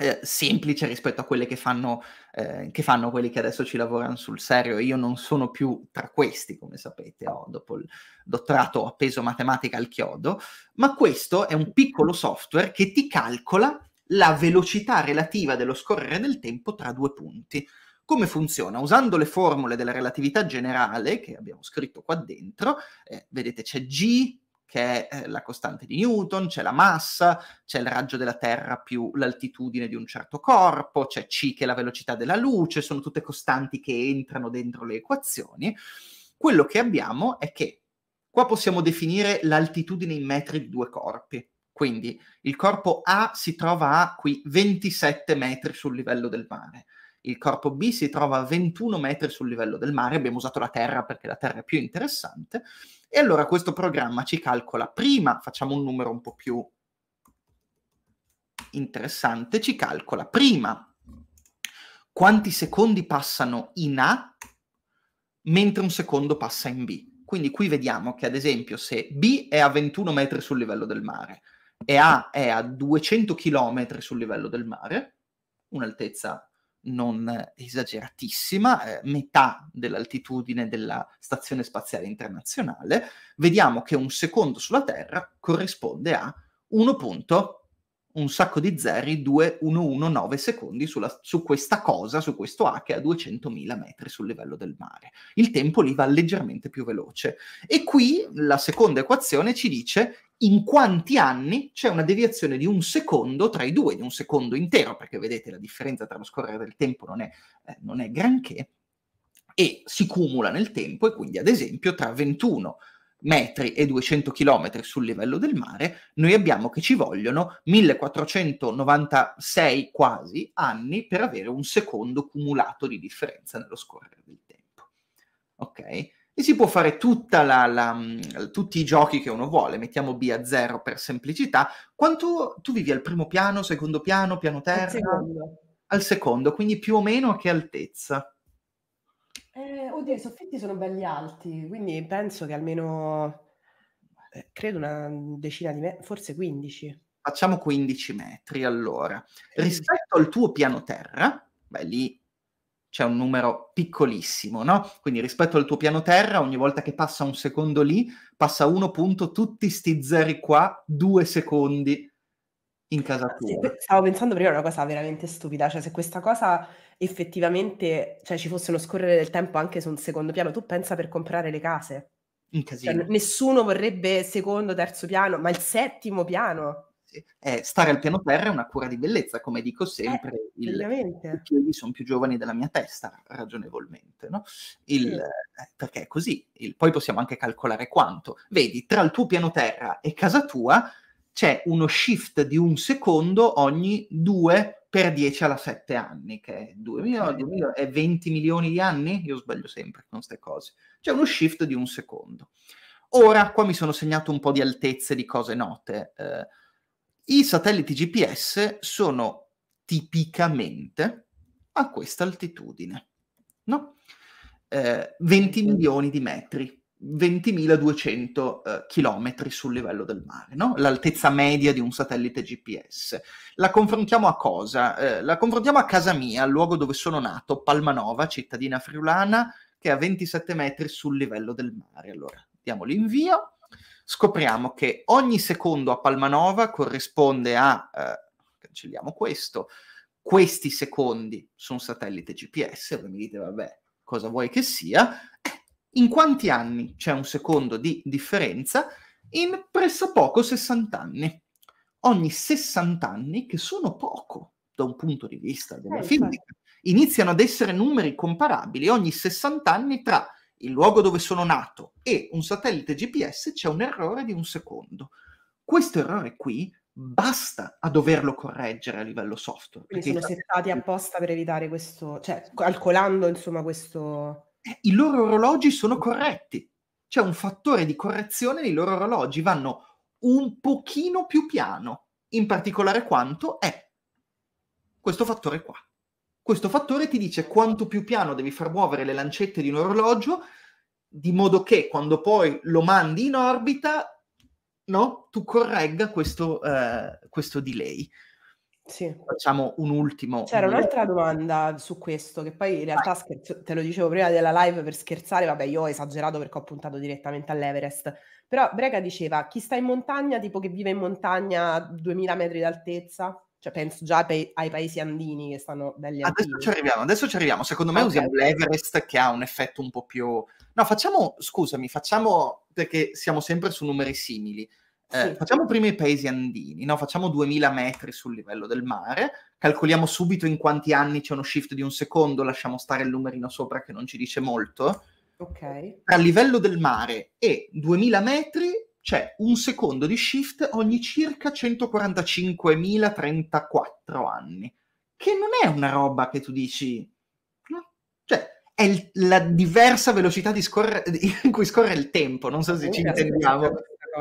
eh, semplice rispetto a quelle che fanno, eh, che fanno, quelli che adesso ci lavorano sul serio. Io non sono più tra questi, come sapete, ho, dopo il dottorato ho appeso matematica al chiodo, ma questo è un piccolo software che ti calcola la velocità relativa dello scorrere del tempo tra due punti. Come funziona? Usando le formule della relatività generale che abbiamo scritto qua dentro, eh, vedete c'è g, che è eh, la costante di Newton, c'è la massa, c'è il raggio della Terra più l'altitudine di un certo corpo, c'è C che è la velocità della luce, sono tutte costanti che entrano dentro le equazioni. Quello che abbiamo è che qua possiamo definire l'altitudine in metri di due corpi. Quindi il corpo A si trova a qui 27 metri sul livello del mare. Il corpo B si trova a 21 metri sul livello del mare, abbiamo usato la Terra perché la Terra è più interessante, e allora questo programma ci calcola, prima facciamo un numero un po' più interessante, ci calcola prima quanti secondi passano in A mentre un secondo passa in B. Quindi qui vediamo che ad esempio se B è a 21 metri sul livello del mare e A è a 200 km sul livello del mare, un'altezza non esageratissima, eh, metà dell'altitudine della Stazione Spaziale Internazionale, vediamo che un secondo sulla Terra corrisponde a 1 un sacco di zeri 2,119 secondi sulla, su questa cosa, su questo A che è a 200.000 metri sul livello del mare. Il tempo lì va leggermente più veloce. E qui la seconda equazione ci dice in quanti anni c'è una deviazione di un secondo tra i due, di un secondo intero, perché vedete la differenza tra lo scorrere del tempo non è, eh, non è granché, e si cumula nel tempo e quindi ad esempio tra 21 metri e 200 km sul livello del mare, noi abbiamo che ci vogliono 1496 quasi anni per avere un secondo cumulato di differenza nello scorrere del tempo. Ok? E si può fare la, la, mm, tutti i giochi che uno vuole, mettiamo B a zero per semplicità. Quanto tu vivi al primo piano, secondo piano, piano terra? Al secondo. Al secondo, quindi più o meno a che altezza? Eh, oddio, i soffitti sono belli alti, quindi penso che almeno, eh, credo una decina di metri, forse 15. Facciamo 15 metri allora. Rispetto al tuo piano terra, beh lì c'è un numero piccolissimo, no? Quindi rispetto al tuo piano terra, ogni volta che passa un secondo lì, passa uno punto, tutti sti zeri qua, due secondi in casa ah, tua. Stavo pensando prima a una cosa veramente stupida, cioè se questa cosa effettivamente, cioè ci fosse uno scorrere del tempo anche su un secondo piano, tu pensa per comprare le case. In cioè, casino. Cioè, nessuno vorrebbe secondo, terzo piano, ma il settimo piano. Sì. Eh, stare al piano terra è una cura di bellezza, come dico eh, sempre. Eh, il, I piedi sono più giovani della mia testa, ragionevolmente, no? il, sì. eh, perché è così. Il, poi possiamo anche calcolare quanto. Vedi, tra il tuo piano terra e casa tua c'è uno shift di un secondo ogni 2 per 10 alla 7 anni, che è, 2000, 2000, è 20 milioni di anni? Io sbaglio sempre con queste cose. C'è uno shift di un secondo. Ora, qua mi sono segnato un po' di altezze di cose note. Eh, I satelliti GPS sono tipicamente a questa altitudine, no? Eh, 20 milioni di metri. 20.200 eh, km sul livello del mare, no? l'altezza media di un satellite GPS. La confrontiamo a cosa? Eh, la confrontiamo a casa mia, al luogo dove sono nato, Palmanova, cittadina friulana, che è a 27 metri sul livello del mare. Allora, diamo l'invio, scopriamo che ogni secondo a Palmanova corrisponde a, eh, cancelliamo questo, questi secondi su un satellite GPS, voi mi dite, vabbè, cosa vuoi che sia, in quanti anni c'è un secondo di differenza? In pressappoco 60 anni. Ogni 60 anni, che sono poco da un punto di vista della eh, fisica, iniziano ad essere numeri comparabili. Ogni 60 anni tra il luogo dove sono nato e un satellite GPS c'è un errore di un secondo. Questo errore qui basta a doverlo correggere a livello software. Quindi sono settati apposta per evitare questo, cioè calcolando insomma questo... Eh, i loro orologi sono corretti. C'è un fattore di correzione nei loro orologi, vanno un pochino più piano, in particolare quanto è questo fattore qua. Questo fattore ti dice quanto più piano devi far muovere le lancette di un orologio, di modo che quando poi lo mandi in orbita, no, tu corregga questo, eh, questo delay. Sì. Facciamo un ultimo. C'era un un'altra domanda su questo, che poi in realtà scherzo, cioè, te lo dicevo prima della live per scherzare, vabbè io ho esagerato perché ho puntato direttamente all'Everest, però Brega diceva chi sta in montagna, tipo che vive in montagna a 2000 metri d'altezza, cioè penso già ai, ai paesi andini che stanno belli adesso ci arriviamo, adesso ci arriviamo, secondo me okay. usiamo l'Everest che ha un effetto un po' più... No, facciamo, scusami, facciamo perché siamo sempre su numeri simili eh, sì. Facciamo prima i paesi andini, no? facciamo 2000 metri sul livello del mare, calcoliamo subito in quanti anni c'è uno shift di un secondo, lasciamo stare il numerino sopra che non ci dice molto. Ok. Tra livello del mare e 2000 metri c'è un secondo di shift ogni circa 145.034 anni, che non è una roba che tu dici... Cioè, è la diversa velocità di scorre, in cui scorre il tempo, non so se ci intendiamo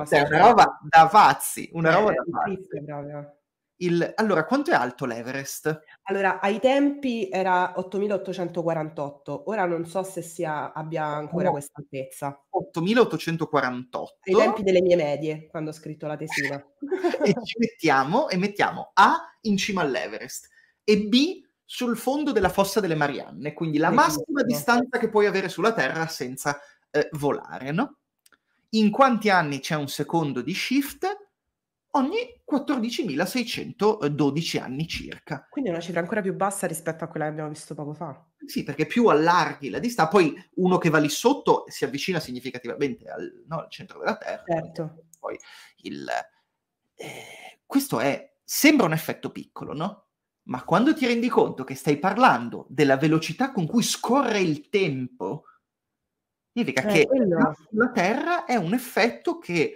cioè, una roba da pazzi, una eh, roba da pazzi. Il, allora, quanto è alto l'Everest? Allora, ai tempi era 8848, ora non so se sia, abbia ancora no. questa altezza. 8848. Ai tempi delle mie medie, quando ho scritto la tesina. <laughs> e ci mettiamo, e mettiamo A in cima all'Everest e B sul fondo della fossa delle Marianne, quindi la massima distanza che puoi avere sulla Terra senza eh, volare, no? in quanti anni c'è un secondo di shift? Ogni 14.612 anni circa. Quindi è una cifra ancora più bassa rispetto a quella che abbiamo visto poco fa. Sì, perché più allarghi la distanza, poi uno che va lì sotto si avvicina significativamente al, no, al centro della Terra. Certo. Poi il, eh, questo è, sembra un effetto piccolo, no? Ma quando ti rendi conto che stai parlando della velocità con cui scorre il tempo, Significa eh, che quello... la Terra è un effetto che,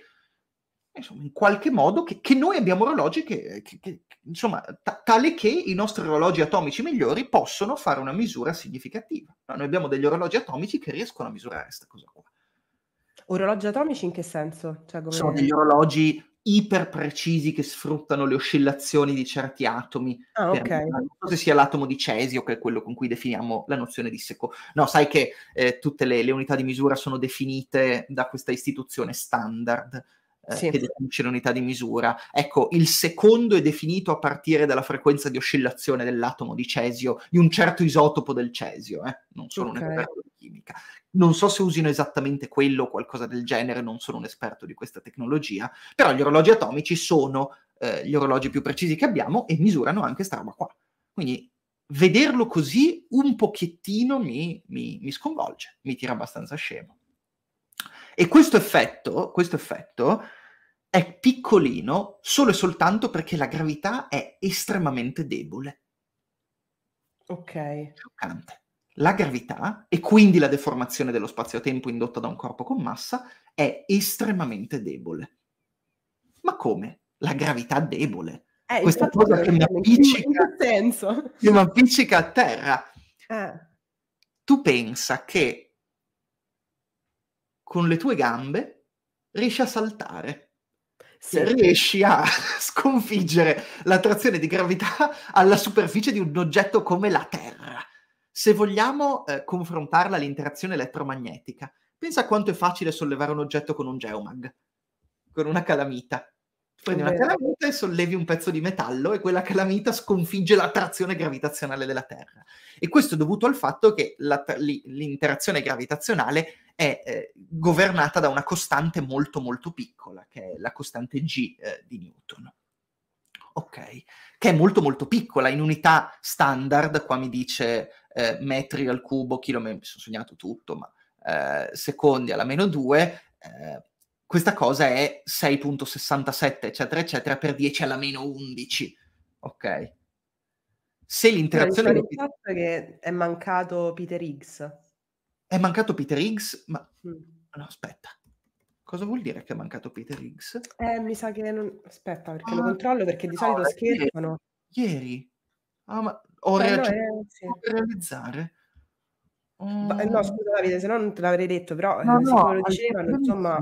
insomma, in qualche modo, che, che noi abbiamo orologi che, che, che insomma, t- tale che i nostri orologi atomici migliori possono fare una misura significativa. No, noi abbiamo degli orologi atomici che riescono a misurare questa cosa qua. Orologi atomici in che senso? Cioè, come... Sono degli orologi iper precisi che sfruttano le oscillazioni di certi atomi. Ah, okay. Non so se sia l'atomo di cesio, che è quello con cui definiamo la nozione di secondo. No, sai che eh, tutte le, le, unità di misura sono definite da questa istituzione standard eh, sì. che definisce l'unità di misura. Ecco, il secondo è definito a partire dalla frequenza di oscillazione dell'atomo di cesio, di un certo isotopo del cesio, eh? non sono okay. un esperto di chimica. Non so se usino esattamente quello o qualcosa del genere, non sono un esperto di questa tecnologia, però gli orologi atomici sono eh, gli orologi più precisi che abbiamo e misurano anche questa roba qua. Quindi vederlo così un pochettino mi, mi, mi sconvolge, mi tira abbastanza scemo. E questo effetto, questo effetto è piccolino solo e soltanto perché la gravità è estremamente debole. Ok. Scioccante. La gravità, e quindi la deformazione dello spazio-tempo indotta da un corpo con massa, è estremamente debole. Ma come? La gravità debole. Eh, Questa cosa che mi appiccica, senso. che mi appiccica a terra. Eh. Tu pensa che con le tue gambe riesci a saltare se riesci a <laughs> sconfiggere l'attrazione di gravità alla superficie di un oggetto come la Terra. Se vogliamo eh, confrontarla all'interazione elettromagnetica, pensa a quanto è facile sollevare un oggetto con un geomag, con una calamita. Prendi una calamita e sollevi un pezzo di metallo e quella calamita sconfigge l'attrazione gravitazionale della Terra. E questo è dovuto al fatto che l'interazione gravitazionale è eh, governata da una costante molto molto piccola, che è la costante G eh, di Newton. Ok, che è molto molto piccola, in unità standard, qua mi dice eh, metri al cubo, chilometri, mi sono sognato tutto, ma eh, secondi alla meno 2, eh, questa cosa è 6.67 eccetera eccetera per 10 alla meno 11, ok? Se l'interazione... Il fatto è che è mancato Peter Higgs. È mancato Peter Higgs, ma... Mm. No, aspetta. Cosa vuol dire che è mancato Peter Higgs? Eh, mi sa che non... Aspetta, perché ah, lo controllo, perché di no, solito scherzano. Ieri. Ah, ma ho Beh, reagito no, eh, sì. per realizzare. Eh, mm. Ma, no, scusa Davide, se no non te l'avrei detto, però no, eh, no, lo dicevano, insomma...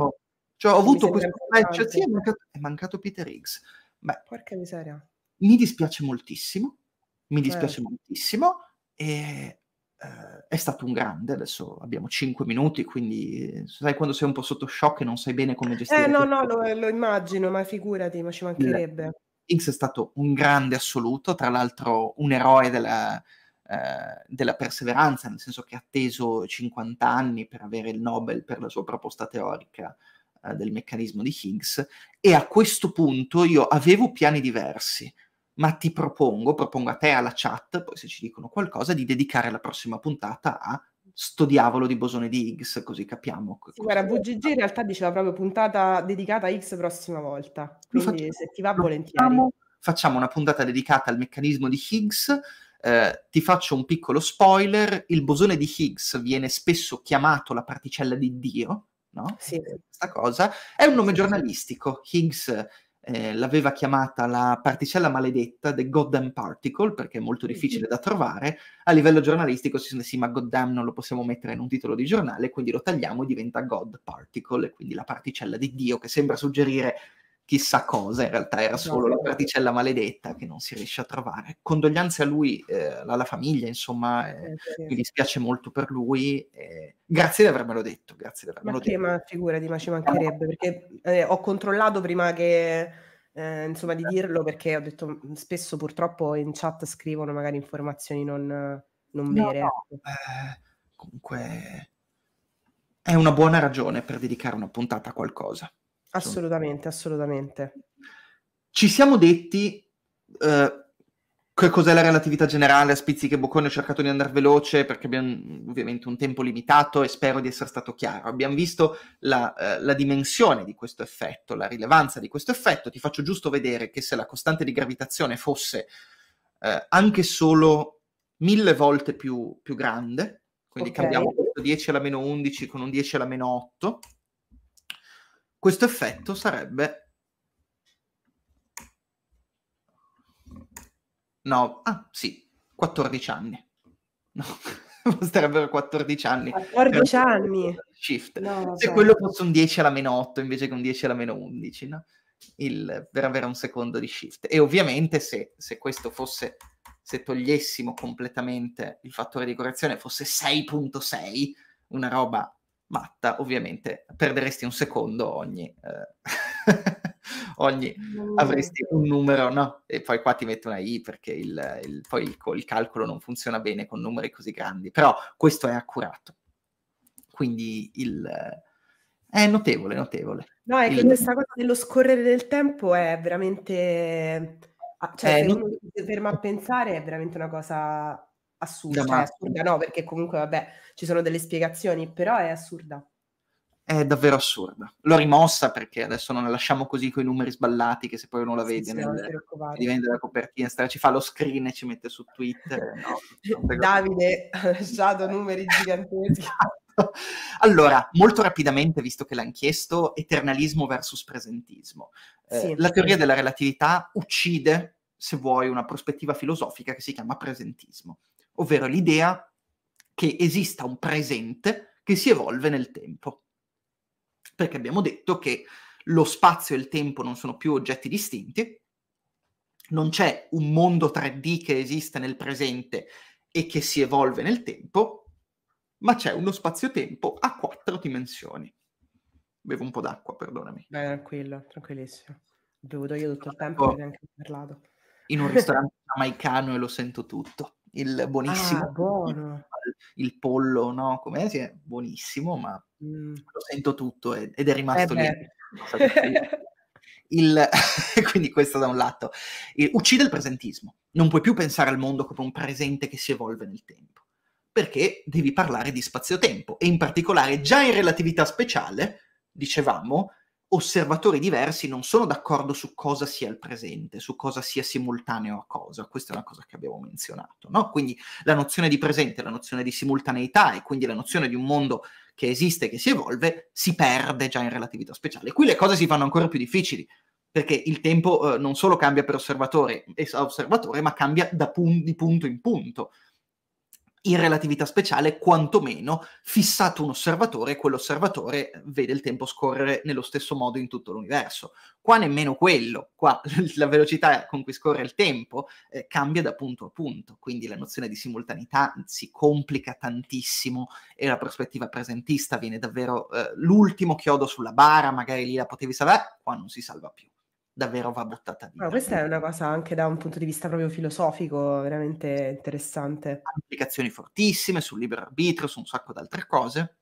Cioè, ho avuto questo match, sì, è mancato, è mancato Peter Higgs. Beh, Porca miseria. Mi dispiace moltissimo, mi dispiace eh. moltissimo, e eh, è stato un grande, adesso abbiamo 5 minuti, quindi eh, sai quando sei un po' sotto shock e non sai bene come eh, gestire. Eh no, no, lo, lo, immagino, ma figurati, ma ci mancherebbe. X è stato un grande assoluto, tra l'altro un eroe della, eh, della perseveranza, nel senso che ha atteso 50 anni per avere il Nobel per la sua proposta teorica eh, del meccanismo di Higgs e a questo punto io avevo piani diversi, ma ti propongo, propongo a te, alla chat, poi se ci dicono qualcosa, di dedicare la prossima puntata a sto diavolo di bosone di Higgs, così capiamo. Sì, guarda, VGG in realtà diceva proprio puntata dedicata a Higgs prossima volta, quindi faccio, se ti va volentieri. Facciamo, facciamo una puntata dedicata al meccanismo di Higgs, eh, ti faccio un piccolo spoiler, il bosone di Higgs viene spesso chiamato la particella di Dio, no? Sì. Questa cosa è un nome giornalistico, Higgs eh, l'aveva chiamata la particella maledetta, The Goddamn Particle, perché è molto difficile da trovare. A livello giornalistico si sono sì, ma Goddamn non lo possiamo mettere in un titolo di giornale, quindi lo tagliamo e diventa God Particle, quindi la particella di Dio, che sembra suggerire chissà cosa, in realtà era solo la particella maledetta che non si riesce a trovare. Condoglianze a lui, eh, alla famiglia, insomma, eh, eh mi dispiace molto per lui. Eh, grazie di avermelo detto, grazie di avermelo ma detto. Ma figurati, ma ci mancherebbe, perché eh, ho controllato prima che... Eh, insomma di dirlo perché ho detto mm, spesso purtroppo in chat scrivono magari informazioni non, non vere no, no. Ecco. comunque è una buona ragione per dedicare una puntata a qualcosa Assolutamente, assolutamente. Ci siamo detti eh, che cos'è la relatività generale a spizziche e bocconi. Ho cercato di andare veloce perché abbiamo ovviamente un tempo limitato e spero di essere stato chiaro. Abbiamo visto la, eh, la dimensione di questo effetto, la rilevanza di questo effetto. Ti faccio giusto vedere che se la costante di gravitazione fosse eh, anche solo mille volte più, più grande, quindi okay. cambiamo 10 alla meno 11 con un 10 alla meno 8 questo effetto sarebbe... No, ah sì, 14 anni. No, basterebbero <laughs> 14 anni. 14 anni. Shift. No, Se quello fosse un 10 alla meno 8 invece che un 10 alla meno 11, no? Il, per avere un secondo di shift. E ovviamente se, se, questo fosse, se togliessimo completamente il fattore di correzione, fosse 6.6, una roba matta, ovviamente perderesti un secondo ogni, eh, <laughs> ogni avresti un numero, no? E poi qua ti metto una I perché il, il, poi il, il, calcolo non funziona bene con numeri così grandi, però questo è accurato. Quindi il... È notevole, notevole. No, è che questa cosa dello scorrere del tempo è veramente... Ah, cioè, eh, se uno si ferma a pensare è veramente una cosa assurda, cioè, assurda no, perché comunque vabbè, ci sono delle spiegazioni, però è assurda. È davvero assurda. L'ho rimossa perché adesso non la lasciamo così con i numeri sballati che se poi uno la vede sì, nel, diventa la copertina, stra, ci fa lo screen e ci mette su Twitter. no, Davide ha lasciato numeri giganteschi. Esatto. Allora, molto rapidamente, visto che l'hanno chiesto, eternalismo versus presentismo. Eh, sì, la teoria sì. della relatività uccide, se vuoi, una prospettiva filosofica che si chiama presentismo ovvero l'idea che esista un presente che si evolve nel tempo. Perché abbiamo detto che lo spazio e il tempo non sono più oggetti distinti, non c'è un mondo 3D che esiste nel presente e che si evolve nel tempo, ma c'è uno spazio-tempo a quattro dimensioni. Bevo un po' d'acqua, perdonami. Beh, tranquillo, tranquillissimo. Bevo io tutto il ecco. tempo, anche parlato. In un ristorante giamaicano e lo sento tutto il ah, buonissimo. Ah, buono. Il, il pollo, no? Com'è? Sì, è buonissimo, ma mm. lo sento tutto ed, è eh rimasto eh lì. <laughs> Il, <laughs> quindi questo da un lato. Il, uccide il presentismo. Non puoi più pensare al mondo come un presente che si evolve nel tempo, perché devi parlare di spazio-tempo e in particolare già in relatività speciale, dicevamo, osservatori diversi non sono d'accordo su cosa sia il presente, su cosa sia simultaneo a cosa. Questa è una cosa che abbiamo menzionato, no? Quindi la nozione di presente, la nozione di simultaneità e quindi la nozione di un mondo che esiste e che si evolve si perde già in relatività speciale. Qui le cose si fanno ancora più difficili, perché il tempo eh, non solo cambia per osservatore e osservatore, ma cambia pun- di punto in punto in relatività speciale, quantomeno fissato un osservatore, quell'osservatore vede il tempo scorrere nello stesso modo in tutto l'universo. Qua nemmeno quello, qua <laughs> la velocità con cui scorre il tempo eh, cambia da punto a punto, quindi la nozione di simultaneità si complica tantissimo e la prospettiva presentista viene davvero eh, l'ultimo chiodo sulla bara, magari lì la potevi salvare, qua non si salva più davvero va buttata via. No, questa è una cosa anche da un punto di vista proprio filosofico veramente interessante. Ha implicazioni fortissime sul libero arbitrio, su un sacco di altre cose.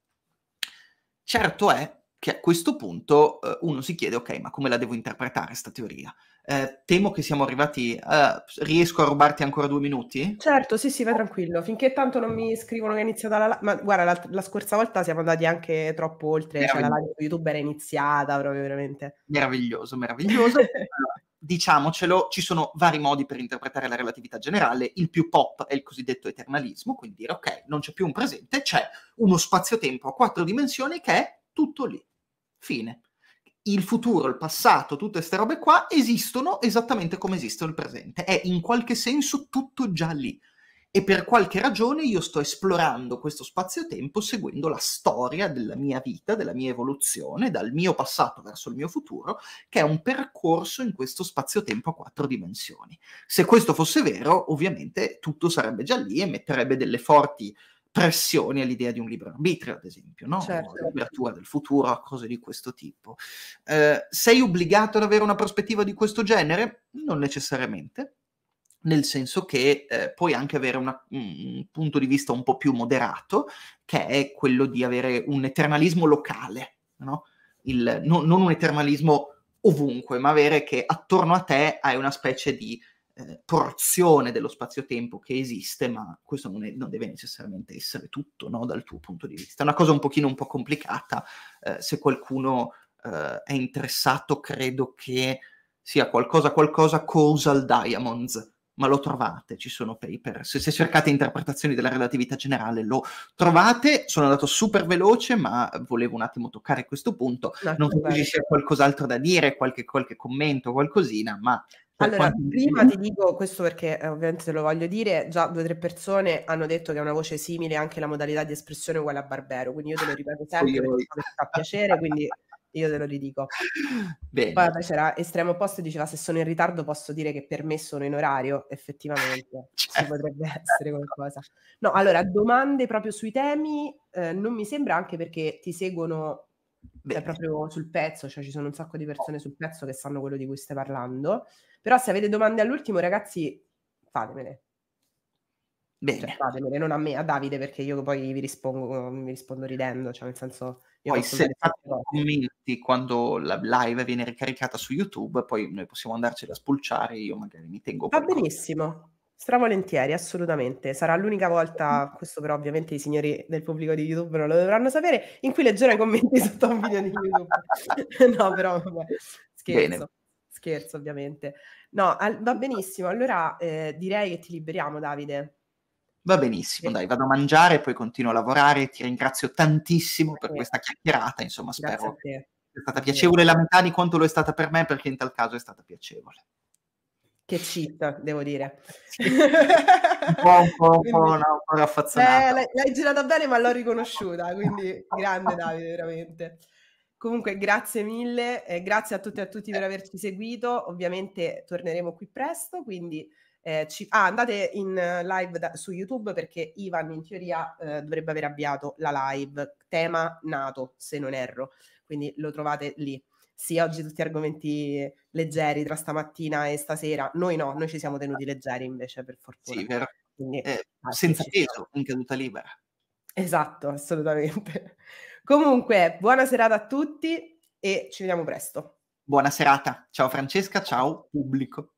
Certo è che a questo punto eh, uno si chiede, ok, ma come la devo interpretare questa teoria? Eh, temo che siamo arrivati... A... riesco a rubarti ancora due minuti? Certo, sì, sì, va tranquillo. Finché tanto non mi scrivono che è iniziata la... Ma guarda, la, la scorsa volta siamo andati anche troppo oltre, cioè la live YouTube era iniziata proprio veramente. Meraviglioso, meraviglioso. <laughs> diciamocelo, ci sono vari modi per interpretare la relatività generale. Il più pop è il cosiddetto eternalismo, quindi dire ok, non c'è più un presente, c'è uno spazio-tempo a quattro dimensioni che è tutto lì. Fine. Il futuro, il passato, tutte queste robe qua esistono esattamente come esistono il presente. È in qualche senso tutto già lì. E per qualche ragione io sto esplorando questo spazio-tempo seguendo la storia della mia vita, della mia evoluzione, dal mio passato verso il mio futuro, che è un percorso in questo spazio-tempo a quattro dimensioni. Se questo fosse vero, ovviamente tutto sarebbe già lì e metterebbe delle forti pressioni all'idea di un libero arbitrio, ad esempio, no? Certo. L'apertura del futuro, cose di questo tipo. Eh, sei obbligato ad avere una prospettiva di questo genere? Non necessariamente, nel senso che eh, puoi anche avere una, un punto di vista un po' più moderato, che è quello di avere un eternalismo locale, no? Il, no, non un eternalismo ovunque, ma avere che attorno a te hai una specie di eh, porzione dello spazio-tempo che esiste, ma questo non, è, non deve necessariamente essere tutto no, dal tuo punto di vista. È una cosa un pochino un po' complicata, eh, se qualcuno eh, è interessato credo che sia qualcosa qualcosa causal diamonds, ma lo trovate, ci sono paper. Se, se, cercate interpretazioni della relatività generale lo trovate. Sono andato super veloce, ma volevo un attimo toccare questo punto. No, non so se ci sia qualcos'altro da dire, qualche, qualche commento, qualcosina, ma... Cioè, allora, prima ti dico questo perché eh, ovviamente te lo voglio dire, già due o tre persone hanno detto che è una voce simile anche la modalità di espressione uguale a Barbero, quindi io te lo ripeto <laughs> sempre perché mi fa piacere, quindi io te lo ridico. Bene. Poi c'era Estremo Posto e diceva se sono in ritardo posso dire che per me sono in orario, effettivamente <laughs> certo. ci potrebbe essere qualcosa. No, allora, domande proprio sui temi, eh, non mi sembra anche perché ti seguono cioè, proprio sul pezzo, cioè ci sono un sacco di persone sul pezzo che sanno quello di cui stai parlando. Però se avete domande all'ultimo, ragazzi, fatemele. Cioè, Bene. Cioè, fatemele, non a me, a Davide, perché io poi vi rispondo, vi rispondo ridendo, cioè nel senso... Poi se fate commenti quando la live viene ricaricata su YouTube, poi noi possiamo andarcela a spulciare, io magari mi tengo... Va qualcosa. benissimo, stravolentieri, assolutamente. Sarà l'unica volta, questo però ovviamente i signori del pubblico di YouTube non lo dovranno sapere, in cui leggerò i commenti sotto un video di YouTube. <laughs> no, però vabbè, scherzo. Bene. Scherzo ovviamente. No, al- va benissimo. Allora eh, direi che ti liberiamo, Davide. Va benissimo, dai, vado a mangiare, poi continuo a lavorare. Ti ringrazio tantissimo per questa chiacchierata. Insomma, spero che sia stata piacevole la metà di quanto lo è stata per me, perché in tal caso è stata piacevole. Che cheat, devo dire. Sì. un po', un po', quindi, un po', no, un po eh, l'hai, l'hai girata bene, ma l'ho riconosciuta, quindi grande Davide, veramente. Comunque, grazie mille, eh, grazie a tutti e a tutti per averci seguito. Ovviamente torneremo qui presto, quindi eh, ci... ah, andate in live da... su YouTube perché Ivan in teoria eh, dovrebbe aver avviato la live, tema nato, se non erro, quindi lo trovate lì. Sì, oggi tutti argomenti leggeri tra stamattina e stasera. Noi no, noi ci siamo tenuti ah. leggeri invece, per fortuna. Sì, vero. Quindi, eh, ah, senza peso, in caduta libera. Esatto, assolutamente. Comunque, buona serata a tutti e ci vediamo presto. Buona serata. Ciao Francesca, ciao pubblico.